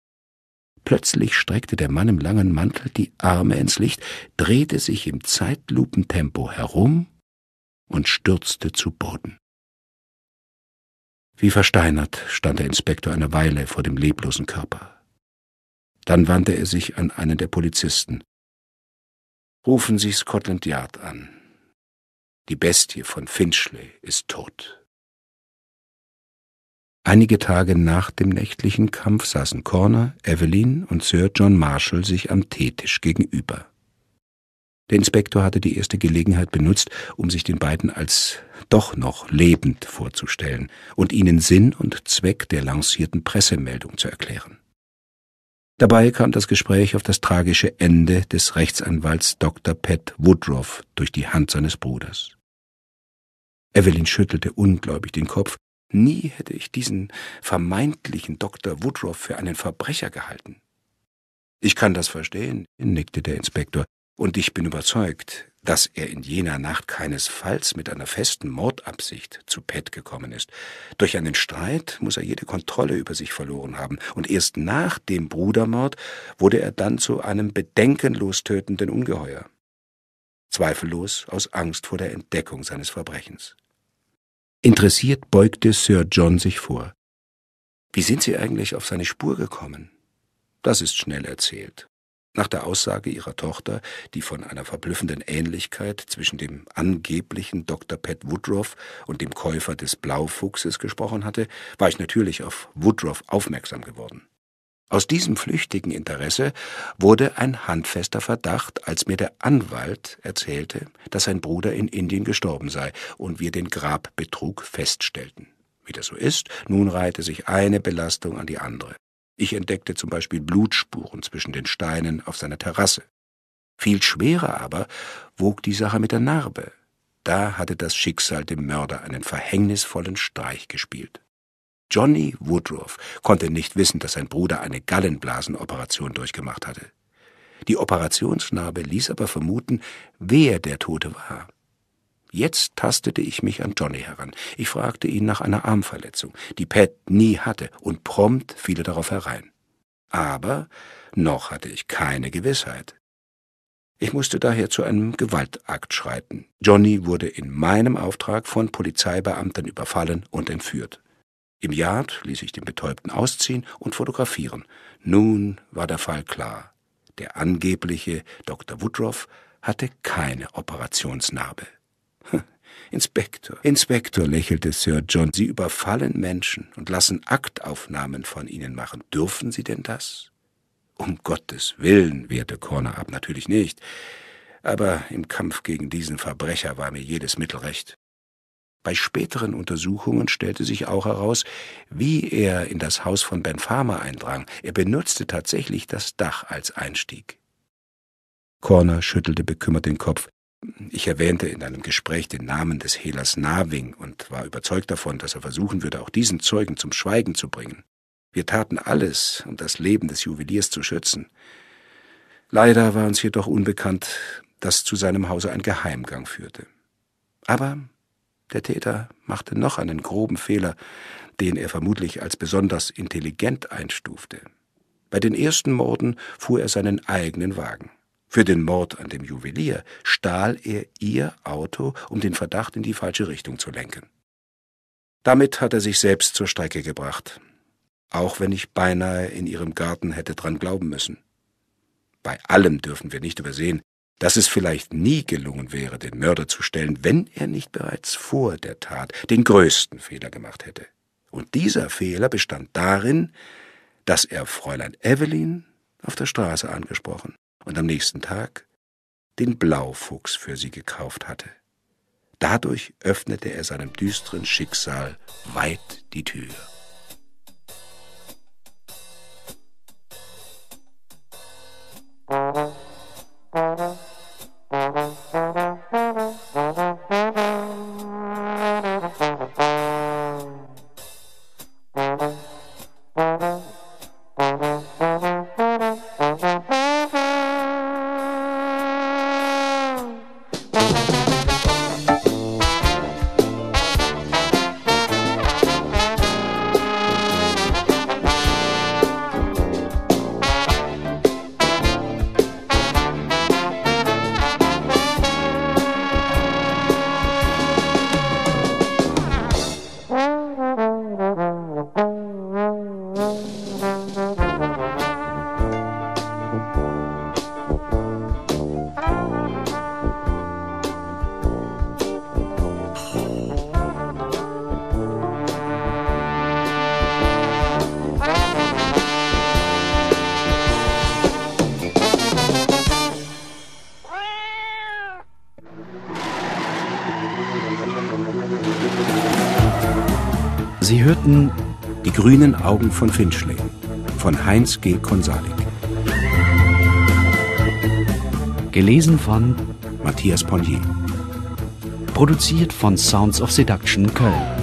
Plötzlich streckte der Mann im langen Mantel die Arme ins Licht, drehte sich im Zeitlupentempo herum und stürzte zu Boden. Wie versteinert stand der Inspektor eine Weile vor dem leblosen Körper. Dann wandte er sich an einen der Polizisten. Rufen Sie Scotland Yard an. Die Bestie von Finchley ist tot. Einige Tage nach dem nächtlichen Kampf saßen Corner, Evelyn und Sir John Marshall sich am Teetisch gegenüber. Der Inspektor hatte die erste Gelegenheit benutzt, um sich den beiden als doch noch lebend vorzustellen und ihnen Sinn und Zweck der lancierten Pressemeldung zu erklären. Dabei kam das Gespräch auf das tragische Ende des Rechtsanwalts Dr. Pat Woodruff durch die Hand seines Bruders. Evelyn schüttelte ungläubig den Kopf Nie hätte ich diesen vermeintlichen Dr. Woodruff für einen Verbrecher gehalten. Ich kann das verstehen, nickte der Inspektor, und ich bin überzeugt, dass er in jener Nacht keinesfalls mit einer festen Mordabsicht zu Pet gekommen ist. Durch einen Streit muss er jede Kontrolle über sich verloren haben, und erst nach dem Brudermord wurde er dann zu einem bedenkenlos tötenden Ungeheuer. Zweifellos aus Angst vor der Entdeckung seines Verbrechens. Interessiert beugte Sir John sich vor. Wie sind Sie eigentlich auf seine Spur gekommen? Das ist schnell erzählt. Nach der Aussage ihrer Tochter, die von einer verblüffenden Ähnlichkeit zwischen dem angeblichen Dr. Pat Woodruff und dem Käufer des Blaufuchses gesprochen hatte, war ich natürlich auf Woodruff aufmerksam geworden. Aus diesem flüchtigen Interesse wurde ein handfester Verdacht, als mir der Anwalt erzählte, dass sein Bruder in Indien gestorben sei und wir den Grabbetrug feststellten. Wie das so ist, nun reihte sich eine Belastung an die andere. Ich entdeckte zum Beispiel Blutspuren zwischen den Steinen auf seiner Terrasse. Viel schwerer aber wog die Sache mit der Narbe. Da hatte das Schicksal dem Mörder einen verhängnisvollen Streich gespielt. Johnny Woodruff konnte nicht wissen, dass sein Bruder eine Gallenblasenoperation durchgemacht hatte. Die Operationsnarbe ließ aber vermuten, wer der Tote war. Jetzt tastete ich mich an Johnny heran. Ich fragte ihn nach einer Armverletzung, die Pat nie hatte, und prompt fiel er darauf herein. Aber noch hatte ich keine Gewissheit. Ich musste daher zu einem Gewaltakt schreiten. Johnny wurde in meinem Auftrag von Polizeibeamten überfallen und entführt. Im Yard ließ ich den Betäubten ausziehen und fotografieren. Nun war der Fall klar. Der angebliche Dr. Woodruff hatte keine Operationsnarbe. Hm, Inspektor, Inspektor, lächelte Sir John, Sie überfallen Menschen und lassen Aktaufnahmen von ihnen machen. Dürfen Sie denn das? Um Gottes Willen, wehrte Corner ab, natürlich nicht. Aber im Kampf gegen diesen Verbrecher war mir jedes Mittel recht. Bei späteren Untersuchungen stellte sich auch heraus, wie er in das Haus von Ben Farmer eindrang. Er benutzte tatsächlich das Dach als Einstieg. Corner schüttelte bekümmert den Kopf. Ich erwähnte in einem Gespräch den Namen des Hehlers Narwing und war überzeugt davon, dass er versuchen würde, auch diesen Zeugen zum Schweigen zu bringen. Wir taten alles, um das Leben des Juweliers zu schützen. Leider war uns jedoch unbekannt, dass zu seinem Hause ein Geheimgang führte. Aber der Täter machte noch einen groben Fehler, den er vermutlich als besonders intelligent einstufte. Bei den ersten Morden fuhr er seinen eigenen Wagen. Für den Mord an dem Juwelier stahl er ihr Auto, um den Verdacht in die falsche Richtung zu lenken. Damit hat er sich selbst zur Strecke gebracht, auch wenn ich beinahe in ihrem Garten hätte dran glauben müssen. Bei allem dürfen wir nicht übersehen, dass es vielleicht nie gelungen wäre, den Mörder zu stellen, wenn er nicht bereits vor der Tat den größten Fehler gemacht hätte. Und dieser Fehler bestand darin, dass er Fräulein Evelyn auf der Straße angesprochen und am nächsten Tag den Blaufuchs für sie gekauft hatte. Dadurch öffnete er seinem düsteren Schicksal weit die Tür. Augen von Finchley von Heinz G. Konsalik. Gelesen von Matthias Ponnier. Produziert von Sounds of Seduction Köln.